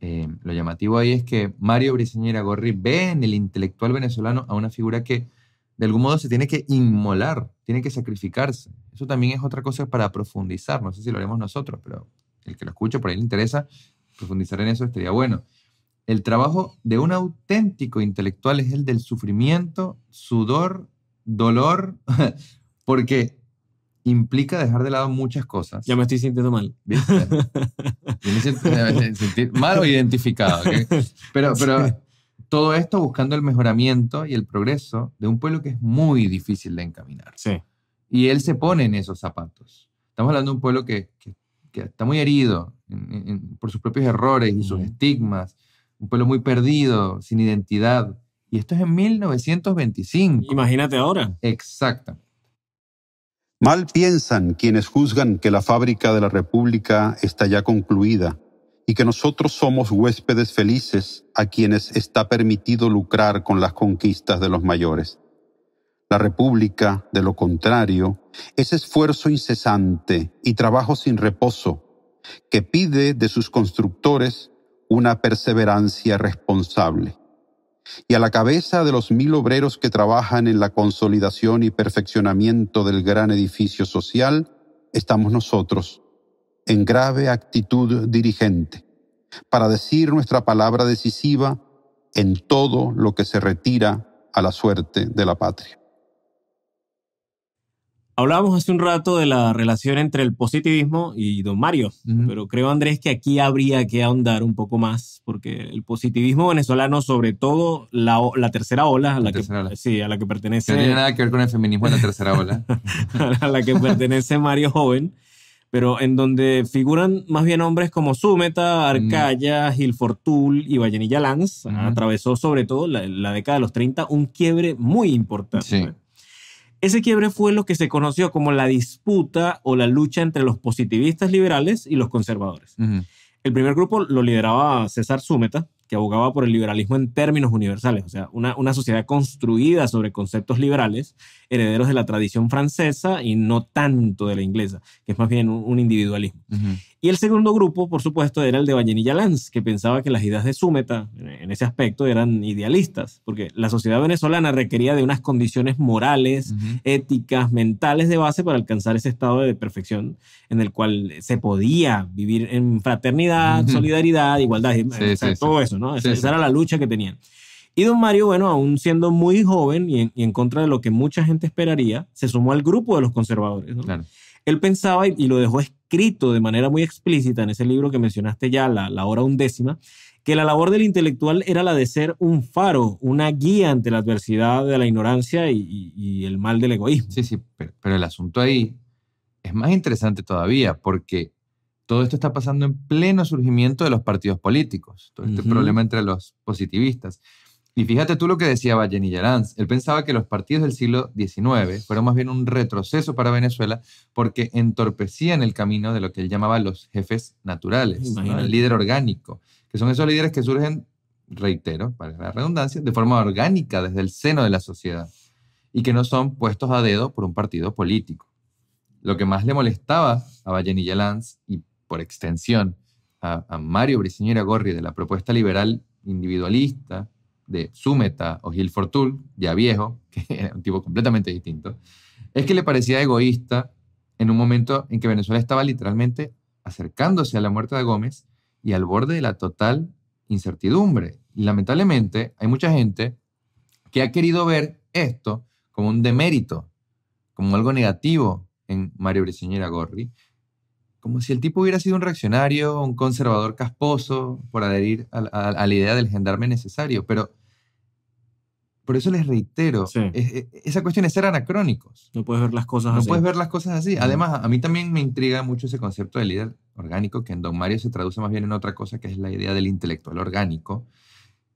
eh, lo llamativo ahí es que Mario Briseñera Gorri ve en el intelectual venezolano a una figura que de algún modo se tiene que inmolar, tiene que sacrificarse. Eso también es otra cosa para profundizar, no sé si lo haremos nosotros, pero el que lo escucha, por ahí le interesa, profundizar en eso estaría bueno. El trabajo de un auténtico intelectual es el del sufrimiento, sudor, dolor, porque implica dejar de lado muchas cosas. Ya me estoy sintiendo mal. malo me siento, mal o identificado. Pero, pero todo esto buscando el mejoramiento y el progreso de un pueblo que es muy difícil de encaminar. Sí. Y él se pone en esos zapatos. Estamos hablando de un pueblo que, que, está muy herido por sus propios errores y sus estigmas un pueblo muy perdido, sin identidad. Y esto es en 1925. Imagínate ahora. Exacto. Mal piensan quienes juzgan que la fábrica de la República está ya concluida y que nosotros somos huéspedes felices a quienes está permitido lucrar con las conquistas de los mayores. La República, de lo contrario, es esfuerzo incesante y trabajo sin reposo, que pide de sus constructores una perseverancia responsable. Y a la cabeza de los mil obreros que trabajan en la consolidación y perfeccionamiento del gran edificio social, estamos nosotros, en grave actitud dirigente, para decir nuestra palabra decisiva en todo lo que se retira a la suerte de la patria. Hablábamos hace un rato de la relación entre el positivismo y don Mario, pero creo, Andrés, que aquí habría que ahondar un poco más, porque el positivismo venezolano, sobre todo la, tercera ola, a la, que, a la que pertenece... no tiene nada que ver con el feminismo la tercera ola. a la que pertenece Mario Joven, pero en donde figuran más bien hombres como Súmeta, Arcaya, Gil Fortul y Vallenilla Lanz, atravesó sobre todo la, la, década de los 30 un quiebre muy importante. Sí ese quiebre fue lo que se conoció como la disputa o la lucha entre los positivistas liberales y los conservadores. El primer grupo lo lideraba César Súmeta, que abogaba por el liberalismo en términos universales, o sea, una, sociedad construida sobre conceptos liberales, herederos de la tradición francesa y no tanto de la inglesa, que es más bien un, individualismo. Y el segundo grupo, por supuesto, era el de Vallenilla Lanz, que pensaba que las ideas de Súmeta en ese aspecto eran idealistas, porque la sociedad venezolana requería de unas condiciones morales, éticas, mentales de base para alcanzar ese estado de perfección en el cual se podía vivir en fraternidad, solidaridad, igualdad, todo eso, ¿no? esa, era la lucha que tenían. Y don Mario, bueno, aún siendo muy joven y en, contra de lo que mucha gente esperaría, se sumó al grupo de los conservadores. ¿no? Él pensaba, y, lo dejó escrito de manera muy explícita en ese libro que mencionaste ya, La, la Hora Undécima, que la labor del intelectual era la de ser un faro, una guía ante la adversidad de la ignorancia y, el mal del egoísmo. Sí, sí, pero, el asunto ahí es más interesante todavía porque todo esto está pasando en pleno surgimiento de los partidos políticos, todo este problema entre los positivistas. Y fíjate tú lo que decía y Lanz. Él pensaba que los partidos del siglo XIX fueron más bien un retroceso para Venezuela porque entorpecían el camino de lo que él llamaba los jefes naturales, el líder orgánico, que son esos líderes que surgen, reitero, para la redundancia, de forma orgánica desde el seno de la sociedad y que no son puestos a dedo por un partido político. Lo que más le molestaba a y Lanz y por extensión a, Mario Briceño Gorri de la propuesta liberal individualista de Sumeta o Gil Fortul, ya viejo, que era un tipo completamente distinto, es que le parecía egoísta en un momento en que Venezuela estaba literalmente acercándose a la muerte de Gómez y al borde de la total incertidumbre. Y lamentablemente hay mucha gente que ha querido ver esto como un demérito, como algo negativo en Mario Briceñera Gorri, como si el tipo hubiera sido un reaccionario, un conservador casposo por adherir a la idea del gendarme necesario. Pero por eso les reitero, e, esa cuestión es ser anacrónicos. No puedes ver las cosas no así. No puedes ver las cosas así. Además, a mí también me intriga mucho ese concepto de líder orgánico, que en Don Mario se traduce más bien en otra cosa, que es la idea del intelectual orgánico.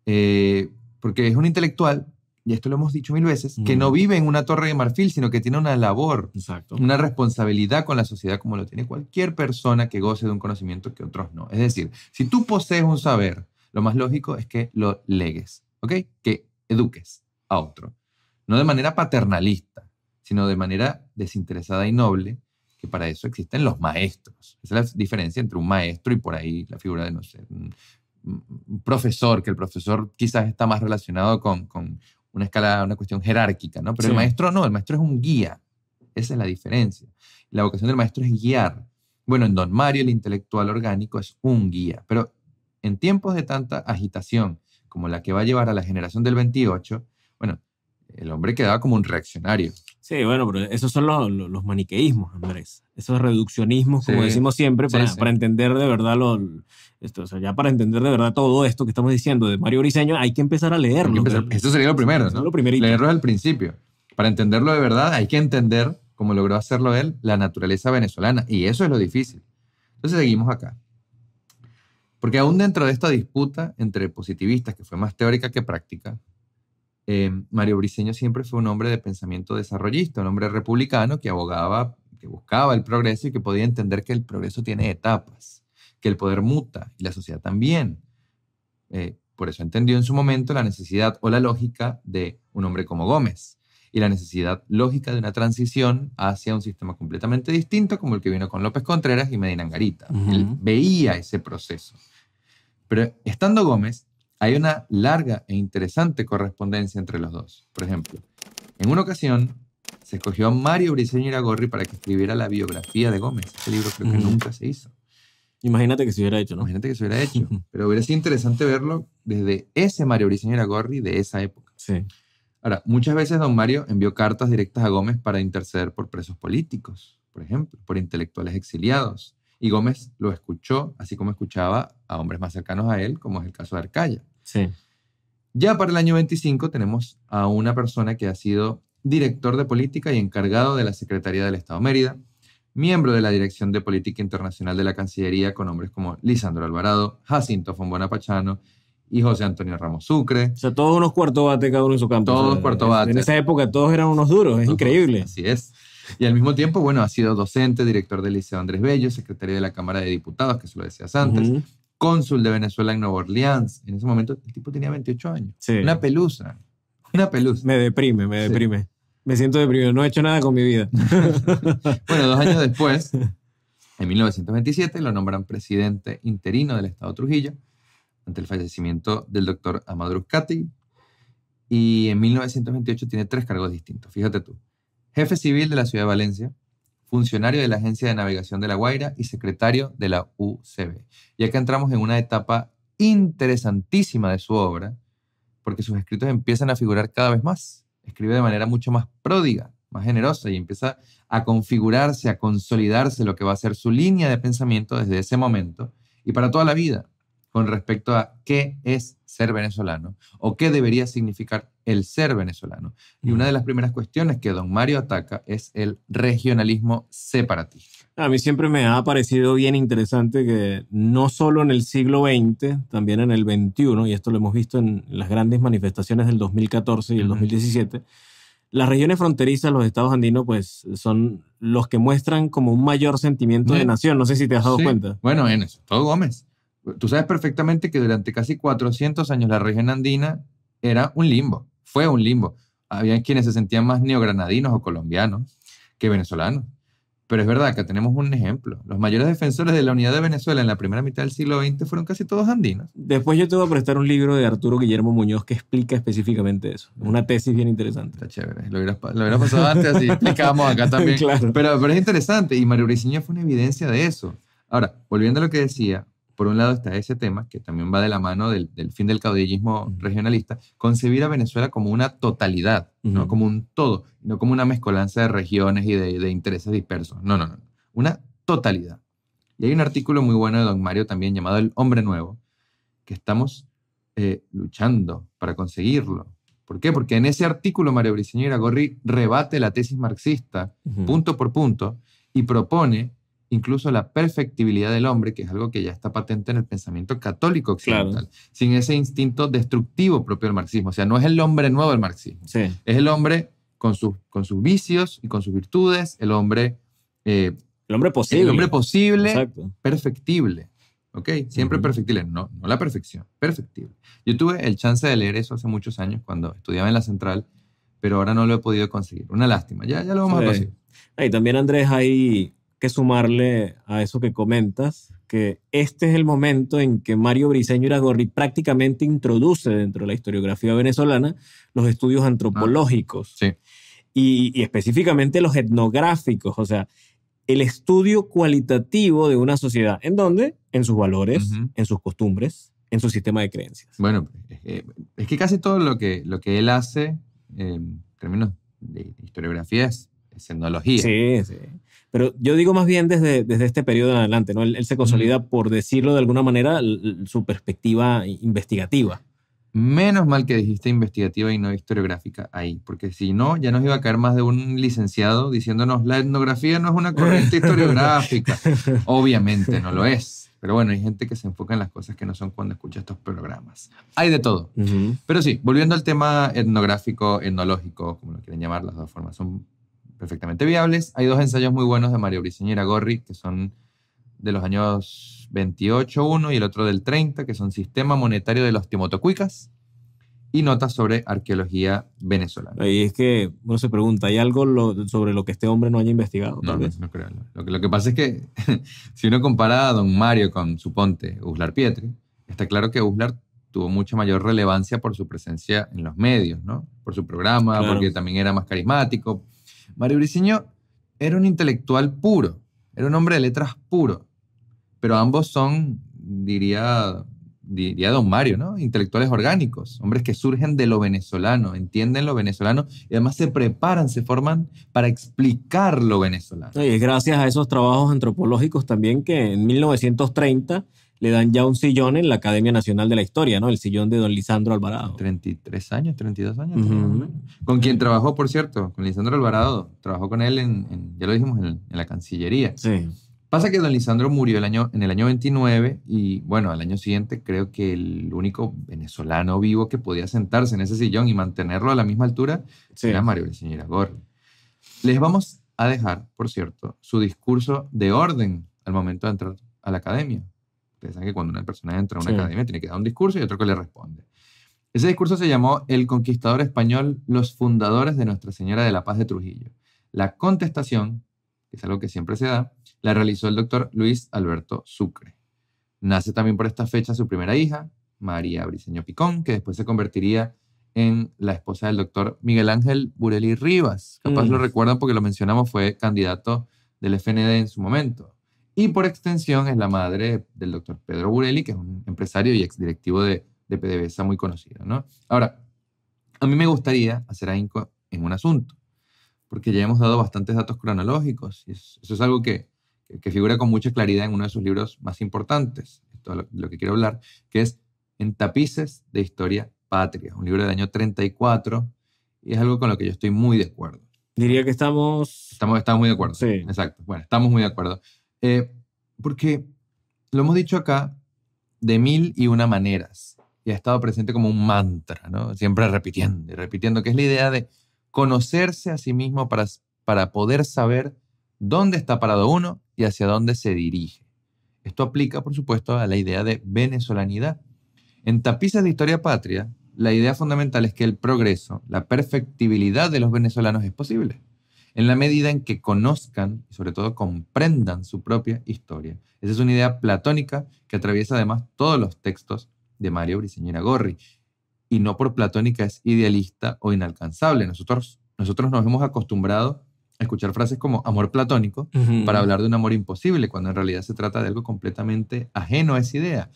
Eh, porque es un intelectual, y esto lo hemos dicho mil veces, que no vive en una torre de marfil, sino que tiene una labor, una responsabilidad con la sociedad como lo tiene cualquier persona que goce de un conocimiento que otros no. Es decir, si tú posees un saber, lo más lógico es que lo legues, ¿ok? Que eduques a otro, no de manera paternalista, sino de manera desinteresada y noble, que para eso existen los maestros. Esa es la diferencia entre un maestro y por ahí la figura de, no sé, un, profesor, que el profesor quizás está más relacionado con, una escala, una cuestión jerárquica, ¿no? Pero el maestro no, el maestro es un guía. Esa es la diferencia. La vocación del maestro es guiar. Bueno, en Don Mario el intelectual orgánico es un guía, pero en tiempos de tanta agitación como la que va a llevar a la generación del 28, bueno, el hombre quedaba como un reaccionario. Sí, bueno, pero esos son los, maniqueísmos, Andrés. Esos reduccionismos, como decimos siempre, para, entender de verdad lo, esto, ya para entender de verdad todo esto que estamos diciendo de Mario Briseño, hay que empezar a leerlo. Eso esto sería lo primero, ¿no? Lo primerito. Leerlo al principio. Para entenderlo de verdad, hay que entender, como logró hacerlo él, la naturaleza venezolana. Y eso es lo difícil. Entonces seguimos acá. Porque aún dentro de esta disputa entre positivistas, que fue más teórica que práctica, eh, Mario Briceño siempre fue un hombre de pensamiento desarrollista, un hombre republicano que abogaba, que buscaba el progreso y que podía entender que el progreso tiene etapas, que el poder muta y la sociedad también. Eh, por eso entendió en su momento la necesidad o la lógica de un hombre como Gómez, y la necesidad lógica de una transición hacia un sistema completamente distinto como el que vino con López Contreras y Medina Angarita. Él veía ese proceso. Pero estando Gómez, hay una larga e interesante correspondencia entre los dos. Por ejemplo, en una ocasión se escogió a Mario Briceño Iragorri para que escribiera la biografía de Gómez. Ese libro creo que nunca se hizo. Imagínate que se hubiera hecho, ¿no? Imagínate que se hubiera hecho. Pero hubiera sido interesante verlo desde ese Mario Briceño Iragorri de esa época. Sí. Ahora, muchas veces don Mario envió cartas directas a Gómez para interceder por presos políticos, por ejemplo, por intelectuales exiliados, y Gómez lo escuchó, así como escuchaba a hombres más cercanos a él, como es el caso de Arcaya. Sí. Ya para el año 25 tenemos a una persona que ha sido director de política y encargado de la Secretaría del Estado Mérida, miembro de la Dirección de Política Internacional de la Cancillería con hombres como Lisandro Alvarado, Jacinto Fombona Pachano, y José Antonio Ramos Sucre. O sea, todos unos cuartos bate cada uno en su campo. Todos o cuarto En esa época todos eran unos duros, es increíble. Así es. Y al mismo tiempo, bueno, ha sido docente, director del Liceo Andrés Bello, secretario de la Cámara de Diputados, que se lo decías antes, cónsul de Venezuela en Nueva Orleans. En ese momento el tipo tenía 28 años. Sí. Una pelusa. Una pelusa. Me deprime, me deprime. Me siento deprimido, no he hecho nada con mi vida. bueno, dos años después, en 1927, lo nombran presidente interino del Estado Trujillo ante el fallecimiento del doctor Amadou Kati, y en 1928 tiene tres cargos distintos. Fíjate tú. Jefe civil de la ciudad de Valencia, funcionario de la Agencia de Navegación de La Guaira y secretario de la UCB. Y acá entramos en una etapa interesantísima de su obra, porque sus escritos empiezan a figurar cada vez más. Escribe de manera mucho más pródiga, más generosa y empieza a configurarse, a consolidarse lo que va a ser su línea de pensamiento desde ese momento y para toda la vida con respecto a qué es ser venezolano o qué debería significar el ser venezolano. Y una de las primeras cuestiones que don Mario ataca es el regionalismo separatista. A mí siempre me ha parecido bien interesante que no solo en el siglo XX, también en el XXI, y esto lo hemos visto en las grandes manifestaciones del 2014 y el 2017, las regiones fronterizas, los estados andinos, pues son los que muestran como un mayor sentimiento de mm. nación. No sé si te has dado cuenta. Bueno, en eso, todo Gómez. Tú sabes perfectamente que durante casi 400 años la región andina era un limbo, fue un limbo. Había quienes se sentían más neogranadinos o colombianos que venezolanos. Pero es verdad que tenemos un ejemplo. Los mayores defensores de la unidad de Venezuela en la primera mitad del siglo XX fueron casi todos andinos. Después yo te voy a prestar un libro de Arturo Guillermo Muñoz que explica específicamente eso. Una tesis bien interesante. Está chévere. Lo hubieras, pasado antes, así explicábamos acá también. pero, pero es interesante y Mario Briceño fue una evidencia de eso. Ahora, volviendo a lo que decía, por un lado está ese tema, que también va de la mano del, fin del caudillismo regionalista, concebir a Venezuela como una totalidad, no como un todo, no como una mezcolanza de regiones y de, intereses dispersos. No, no, no. Una totalidad. Y hay un artículo muy bueno de Don Mario también llamado El Hombre Nuevo, que estamos eh, luchando para conseguirlo. ¿Por qué? Porque en ese artículo Mario Briceño Iragorri rebate la tesis marxista punto por punto y propone incluso la perfectibilidad del hombre, que es algo que ya está patente en el pensamiento católico occidental, sin ese instinto destructivo propio del marxismo. O sea, no es el hombre nuevo el marxismo, es el hombre con, sus, con sus vicios y con sus virtudes, el hombre... Eh, el hombre posible. El hombre posible, perfectible. ¿Ok? Siempre perfectible, no, no la perfección, perfectible. Yo tuve el chance de leer eso hace muchos años cuando estudiaba en la central, pero ahora no lo he podido conseguir. Una lástima, ya, ya lo vamos a conseguir. Y también, Andrés, hay que sumarle a eso que comentas, que este es el momento en que Mario Briceño Iragorri prácticamente introduce dentro de la historiografía venezolana los estudios ah, antropológicos sí. y, específicamente los etnográficos, o sea, el estudio cualitativo de una sociedad, en dónde? en sus valores, en sus costumbres, en su sistema de creencias. Bueno, es que casi todo lo que, lo que él hace en términos de historiografía es etnología. Sí, sí. Pero yo digo más bien desde, desde este periodo en adelante, ¿no? Él, se consolida, por decirlo de alguna manera, su perspectiva investigativa. Menos mal que dijiste investigativa y no historiográfica ahí, porque si no, ya nos iba a caer más de un licenciado diciéndonos, la etnografía no es una corriente historiográfica. Obviamente no lo es. Pero bueno, hay gente que se enfoca en las cosas que no son cuando escucha estos programas. Hay de todo. Pero sí, volviendo al tema etnográfico, etnológico, como lo quieren llamar las dos formas, son perfectamente viables. Hay dos ensayos muy buenos de Mario Briceñera Gorri, que son de los años 28, uno y el otro del 30, que son Sistema Monetario de los Timotocuicas y notas sobre arqueología venezolana. Y es que uno se pregunta, ¿hay algo sobre lo que este hombre no haya investigado? No, no, creo. Lo que, pasa es que si uno compara a don Mario con, su ponte, Uslar Pietri, está claro que Uslar tuvo mucha mayor relevancia por su presencia en los medios, ¿no? Por su programa, porque también era más carismático, Mario Briceño era un intelectual puro, era un hombre de letras puro, pero ambos son, diría, diría don Mario, ¿no? Intelectuales orgánicos, hombres que surgen de lo venezolano, entienden lo venezolano y además se preparan, se forman para explicar lo venezolano. Y es gracias a esos trabajos antropológicos también que en 1930 le dan ya un sillón en la Academia Nacional de la Historia, ¿no? El sillón de don Lisandro Alvarado. 33 años, 32 años. Con quien trabajó, por cierto, con Lisandro Alvarado. Trabajó con él en, ya lo dijimos, en, la Cancillería. Sí. Pasa que don Lisandro murió el año, en el año 29 y, bueno, al año siguiente creo que el único venezolano vivo que podía sentarse en ese sillón y mantenerlo a la misma altura era Mario Señor Agor. Les vamos a dejar, por cierto, su discurso de orden al momento de entrar a la academia Pensan que cuando una persona entra a una academia tiene que dar un discurso y otro que le responde. Ese discurso se llamó El conquistador español, los fundadores de Nuestra Señora de la Paz de Trujillo. La contestación, que es algo que siempre se da, la realizó el doctor Luis Alberto Sucre. Nace también por esta fecha su primera hija, María Briseño Picón, que después se convertiría en la esposa del doctor Miguel Ángel Bureli Rivas. Capaz mm. lo recuerdan porque lo mencionamos, fue candidato del FND en su momento y por extensión es la madre del doctor Pedro Burelli, que es un empresario y exdirectivo de, de PDVSA muy conocido. ¿no? Ahora, a mí me gustaría hacer ahínco en un asunto, porque ya hemos dado bastantes datos cronológicos y eso, es algo que, que, figura con mucha claridad en uno de sus libros más importantes, esto lo, que quiero hablar, que es En tapices de historia patria, un libro del año 34 y es algo con lo que yo estoy muy de acuerdo. Diría que estamos... Estamos, estamos muy de acuerdo. Sí. Exacto. Bueno, estamos muy de acuerdo. Eh, porque lo hemos dicho acá de mil y una maneras y ha estado presente como un mantra, ¿no? Siempre repitiendo y repitiendo, que es la idea de conocerse a sí mismo para, para poder saber dónde está parado uno y hacia dónde se dirige. Esto aplica, por supuesto, a la idea de venezolanidad. En tapizas de Historia Patria, la idea fundamental es que el progreso, la perfectibilidad de los venezolanos es posible en la medida en que conozcan y sobre todo comprendan su propia historia. Esa es una idea platónica que atraviesa además todos los textos de Mario Briceñera Gorri. Y no por platónica es idealista o inalcanzable. Nosotros, nosotros nos hemos acostumbrado a escuchar frases como amor platónico para hablar de un amor imposible, cuando en realidad se trata de algo completamente ajeno a esa idea.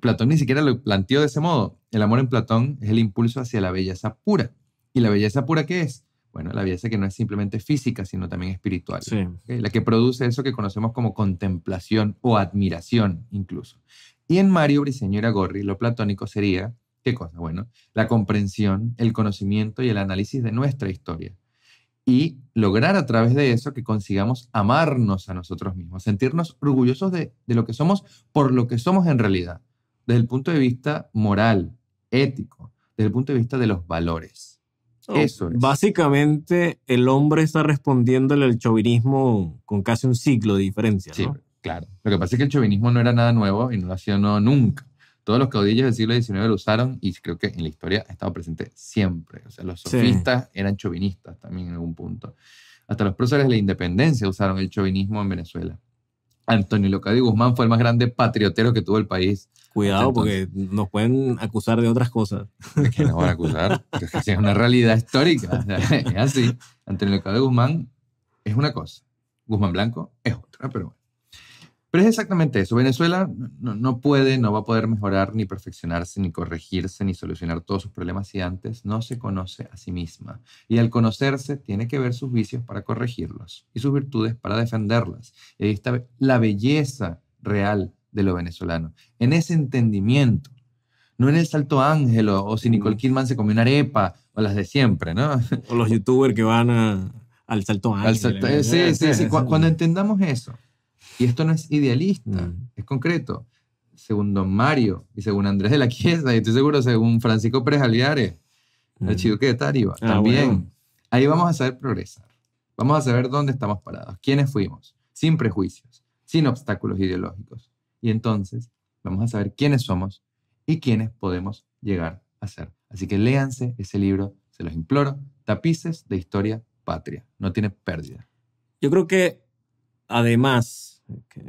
Platón ni siquiera lo planteó de ese modo. El amor en Platón es el impulso hacia la belleza pura. ¿Y la belleza pura qué es? Bueno, la belleza que no es simplemente física, sino también espiritual. La que produce eso que conocemos como contemplación o admiración incluso. Y en Mario briseñora Gorri, lo platónico sería, ¿qué cosa? Bueno, la comprensión, el conocimiento y el análisis de nuestra historia. Y lograr a través de eso que consigamos amarnos a nosotros mismos, sentirnos orgullosos de, de lo que somos por lo que somos en realidad, desde el punto de vista moral, ético, desde el punto de vista de los valores. Oh. Básicamente, el hombre está respondiéndole al chauvinismo con casi un siglo de diferencia. Sí, claro. Lo que pasa es que el chauvinismo no era nada nuevo y no lo ha sido nunca. Todos los caudillos del siglo XIX lo usaron y creo que en la historia ha estado presente siempre. O sea, los sofistas eran chauvinistas también en algún punto. Hasta los próceres de la independencia usaron el chauvinismo en Venezuela. Antonio Locadí Guzmán fue el más grande patriotero que tuvo el país. Cuidado, porque nos pueden acusar de otras cosas. ¿De qué nos van a acusar? es una realidad histórica. Es así. Antonio Locadí Guzmán es una cosa. Guzmán Blanco es otra, pero bueno. Pero es exactamente eso. Venezuela no, puede, no va a poder mejorar, ni perfeccionarse, ni corregirse, ni solucionar todos sus problemas si antes no se conoce a sí misma. Y al conocerse, tiene que ver sus vicios para corregirlos y sus virtudes para defenderlas. Y ahí está la belleza real de lo venezolano. En ese entendimiento, no en el salto ángel o si Nicole Kidman se come una arepa o las de siempre, ¿no? O los youtubers que van al salto ángel. Eh, sí, sí, sí. Eh, eh. Cuando entendamos eso y esto no es idealista, mm. es concreto. Según Don Mario y según Andrés de la Chiesa, y estoy seguro según Francisco Pérez Aliares, el mm. chico de Tariba, ah, también. Ahí vamos a saber progresar. Vamos a saber dónde estamos parados, quiénes fuimos, sin prejuicios, sin obstáculos ideológicos. Y entonces vamos a saber quiénes somos y quiénes podemos llegar a ser. Así que léanse ese libro, se los imploro, Tapices de Historia Patria. No tiene pérdida. Yo creo que además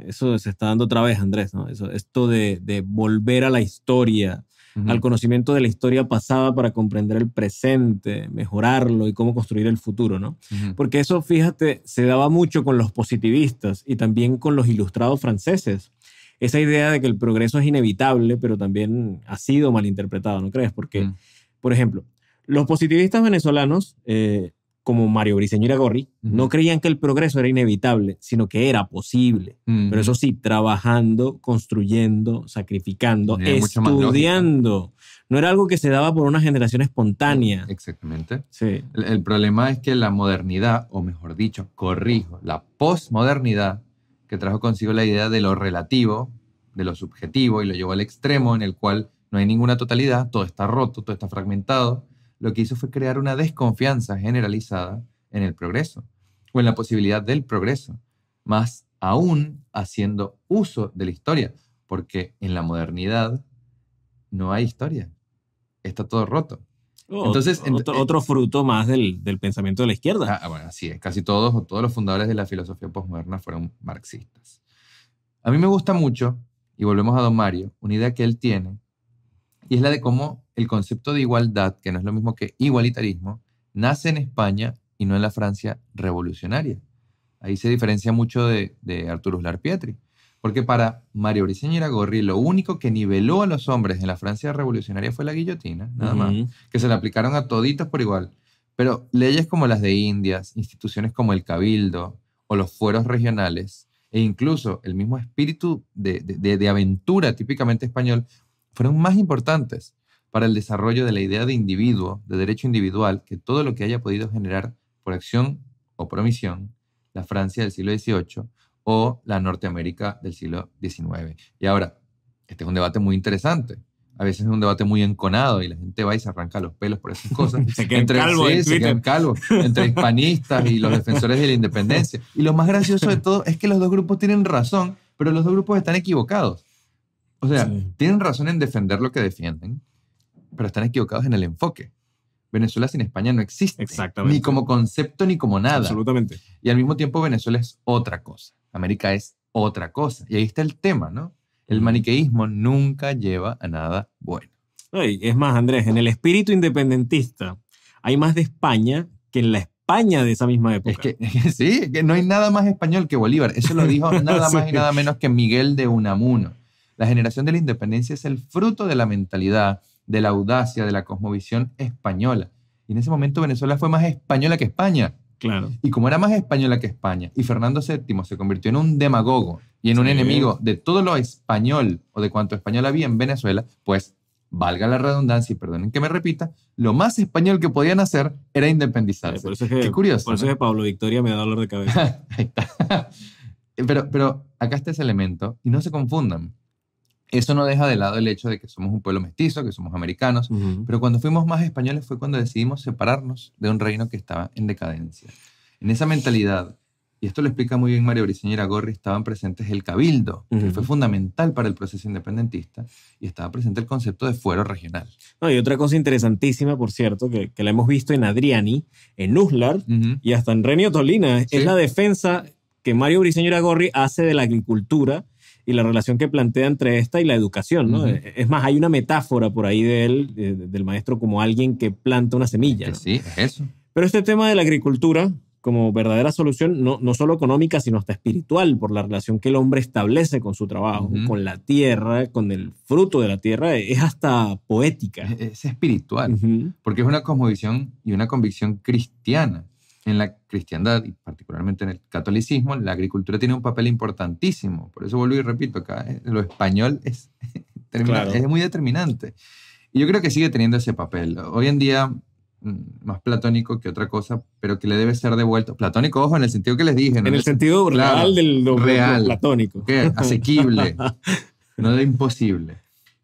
eso se está dando otra vez, Andrés, ¿no? Eso, esto de, volver a la historia, al conocimiento de la historia pasada para comprender el presente, mejorarlo y cómo construir el futuro, ¿no? Porque eso, fíjate, se daba mucho con los positivistas y también con los ilustrados franceses. Esa idea de que el progreso es inevitable, pero también ha sido malinterpretado, ¿no crees? Porque, mm. por ejemplo, los positivistas venezolanos... Eh, como Mario Briceño Iragorri, no creían que el progreso era inevitable, sino que era posible. Pero eso sí, trabajando, construyendo, sacrificando, estudiando. No era algo que se daba por una generación espontánea. Exactamente. Sí. El, el problema es que la modernidad, o mejor dicho, corrijo, la posmodernidad, que trajo consigo la idea de lo relativo, de lo subjetivo, y lo llevó al extremo en el cual no hay ninguna totalidad, todo está roto, todo está fragmentado lo que hizo fue crear una desconfianza generalizada en el progreso o en la posibilidad del progreso, más aún haciendo uso de la historia, porque en la modernidad no hay historia, está todo roto. Oh, Entonces, otro, otro, fruto más del, pensamiento de la izquierda. Ah, así es. Casi todos o todos los fundadores de la filosofía posmoderna fueron marxistas. A mí me gusta mucho, y volvemos a don Mario, una idea que él tiene, y es la de cómo el concepto de igualdad, que no es lo mismo que igualitarismo, nace en España y no en la Francia revolucionaria. Ahí se diferencia mucho de, de Arturo Pietri. Porque para Mario Briceño gorri lo único que niveló a los hombres en la Francia revolucionaria fue la guillotina, nada más, que se le aplicaron a toditos por igual. Pero leyes como las de Indias, instituciones como el Cabildo o los fueros regionales, e incluso el mismo espíritu de aventura típicamente español, fueron más importantes para el desarrollo de la idea de individuo, de derecho individual, que todo lo que haya podido generar por acción o por omisión la Francia del siglo XVIII o la Norteamérica del siglo XIX. Y ahora, este es un debate muy interesante. A veces es un debate muy enconado y la gente va y se arranca los pelos por esas cosas. se quedan entre, calvo se calvos, entre hispanistas y los defensores de la independencia. Y lo más gracioso de todo es que los dos grupos tienen razón, pero los dos grupos están equivocados. O sea, tienen razón en defender lo que defienden, pero están equivocados en el enfoque. Venezuela sin España no existe. Exactamente. Ni como concepto ni como nada. Absolutamente. Y al mismo tiempo Venezuela es otra cosa. América es otra cosa. Y ahí está el tema, ¿no? El maniqueísmo nunca lleva a nada bueno. Ay, es más, Andrés, en el espíritu independentista hay más de España que en la España de esa misma época. Es que, sí, que no hay nada más español que Bolívar. Eso lo dijo nada más y nada menos que Miguel de Unamuno. La generación de la independencia es el fruto de la mentalidad de la audacia, de la cosmovisión española. Y en ese momento Venezuela fue más española que España. Claro. Y como era más española que España, y Fernando VII se convirtió en un demagogo y en un enemigo de todo lo español o de cuanto español había en Venezuela, pues valga la redundancia y perdonen que me repita, lo más español que podían hacer era independizarse. por es curioso. Por eso Pablo Victoria me da dolor de cabeza. Pero, pero acá está ese elemento y no se confundan. Eso no deja de lado el hecho de que somos un pueblo mestizo, que somos americanos, pero cuando fuimos más españoles fue cuando decidimos separarnos de un reino que estaba en decadencia. En esa mentalidad, y esto lo explica muy bien Mario briseñera Gorri, estaban presentes el cabildo, que fue fundamental para el proceso independentista, y estaba presente el concepto de fuero regional. No, y otra cosa interesantísima, por cierto, que, que la hemos visto en Adriani, en Uslar y hasta en Renio Tolina, es la defensa que Mario briseñera Gorri hace de la agricultura y la relación que plantea entre esta y la educación. Eh, es más, hay una metáfora por ahí de del maestro, como alguien que planta una semilla. Sí, es eso. Pero este tema de la agricultura como verdadera solución, no, no, solo económica, sino hasta espiritual, por la relación que el hombre establece con su trabajo, con la tierra, con el fruto de la tierra, es hasta poética. Es, espiritual, porque es una cosmovisión y una convicción cristiana en la cristiandad y particularmente en el catolicismo, la agricultura tiene un papel importantísimo. Por eso vuelvo y repito, acá eh, lo español es, es muy determinante. Y yo creo que sigue teniendo ese papel. Hoy en día, mm, más platónico que otra cosa, pero que le debe ser devuelto. Platónico, ojo, en el sentido que les dije. ¿no? En el sentido real del real, platónico. Asequible, no de imposible.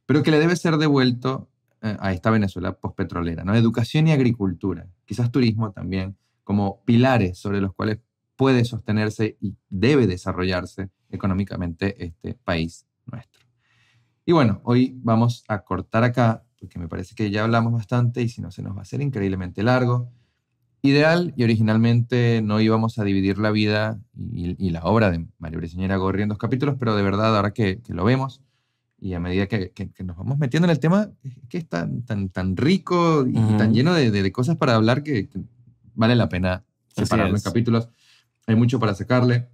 Pero que le debe ser devuelto eh, a esta Venezuela postpetrolera, ¿no? Educación y agricultura, quizás turismo también como pilares sobre los cuales puede sostenerse y debe desarrollarse económicamente este país nuestro. Y bueno, hoy vamos a cortar acá, porque me parece que ya hablamos bastante y si no se nos va a hacer increíblemente largo. Ideal y originalmente no íbamos a dividir la vida y, la obra de María Briseñera Gorri en dos capítulos, pero de verdad ahora que, lo vemos, y a medida que, nos vamos metiendo en el tema, que es tan, tan, tan rico y tan lleno de, cosas para hablar que vale la pena separarlo en capítulos. Hay mucho para sacarle.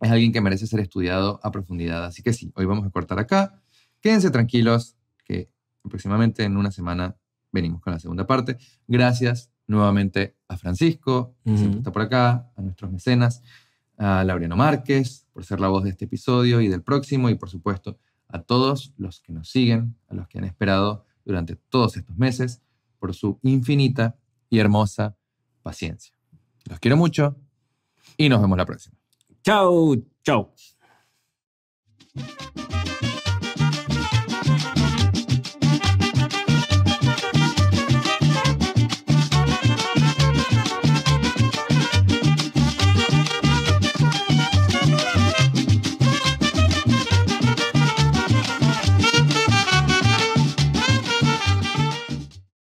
Es alguien que merece ser estudiado a profundidad. Así que sí, hoy vamos a cortar acá. Quédense tranquilos que próximamente, en una semana venimos con la segunda parte. Gracias nuevamente a Francisco, que siempre está por acá, a nuestros mecenas, a Laureano Márquez, por ser la voz de este episodio y del próximo, y por supuesto a todos los que nos siguen, a los que han esperado durante todos estos meses, por su infinita y hermosa paciencia. Los quiero mucho y nos vemos la próxima. Chau, chau.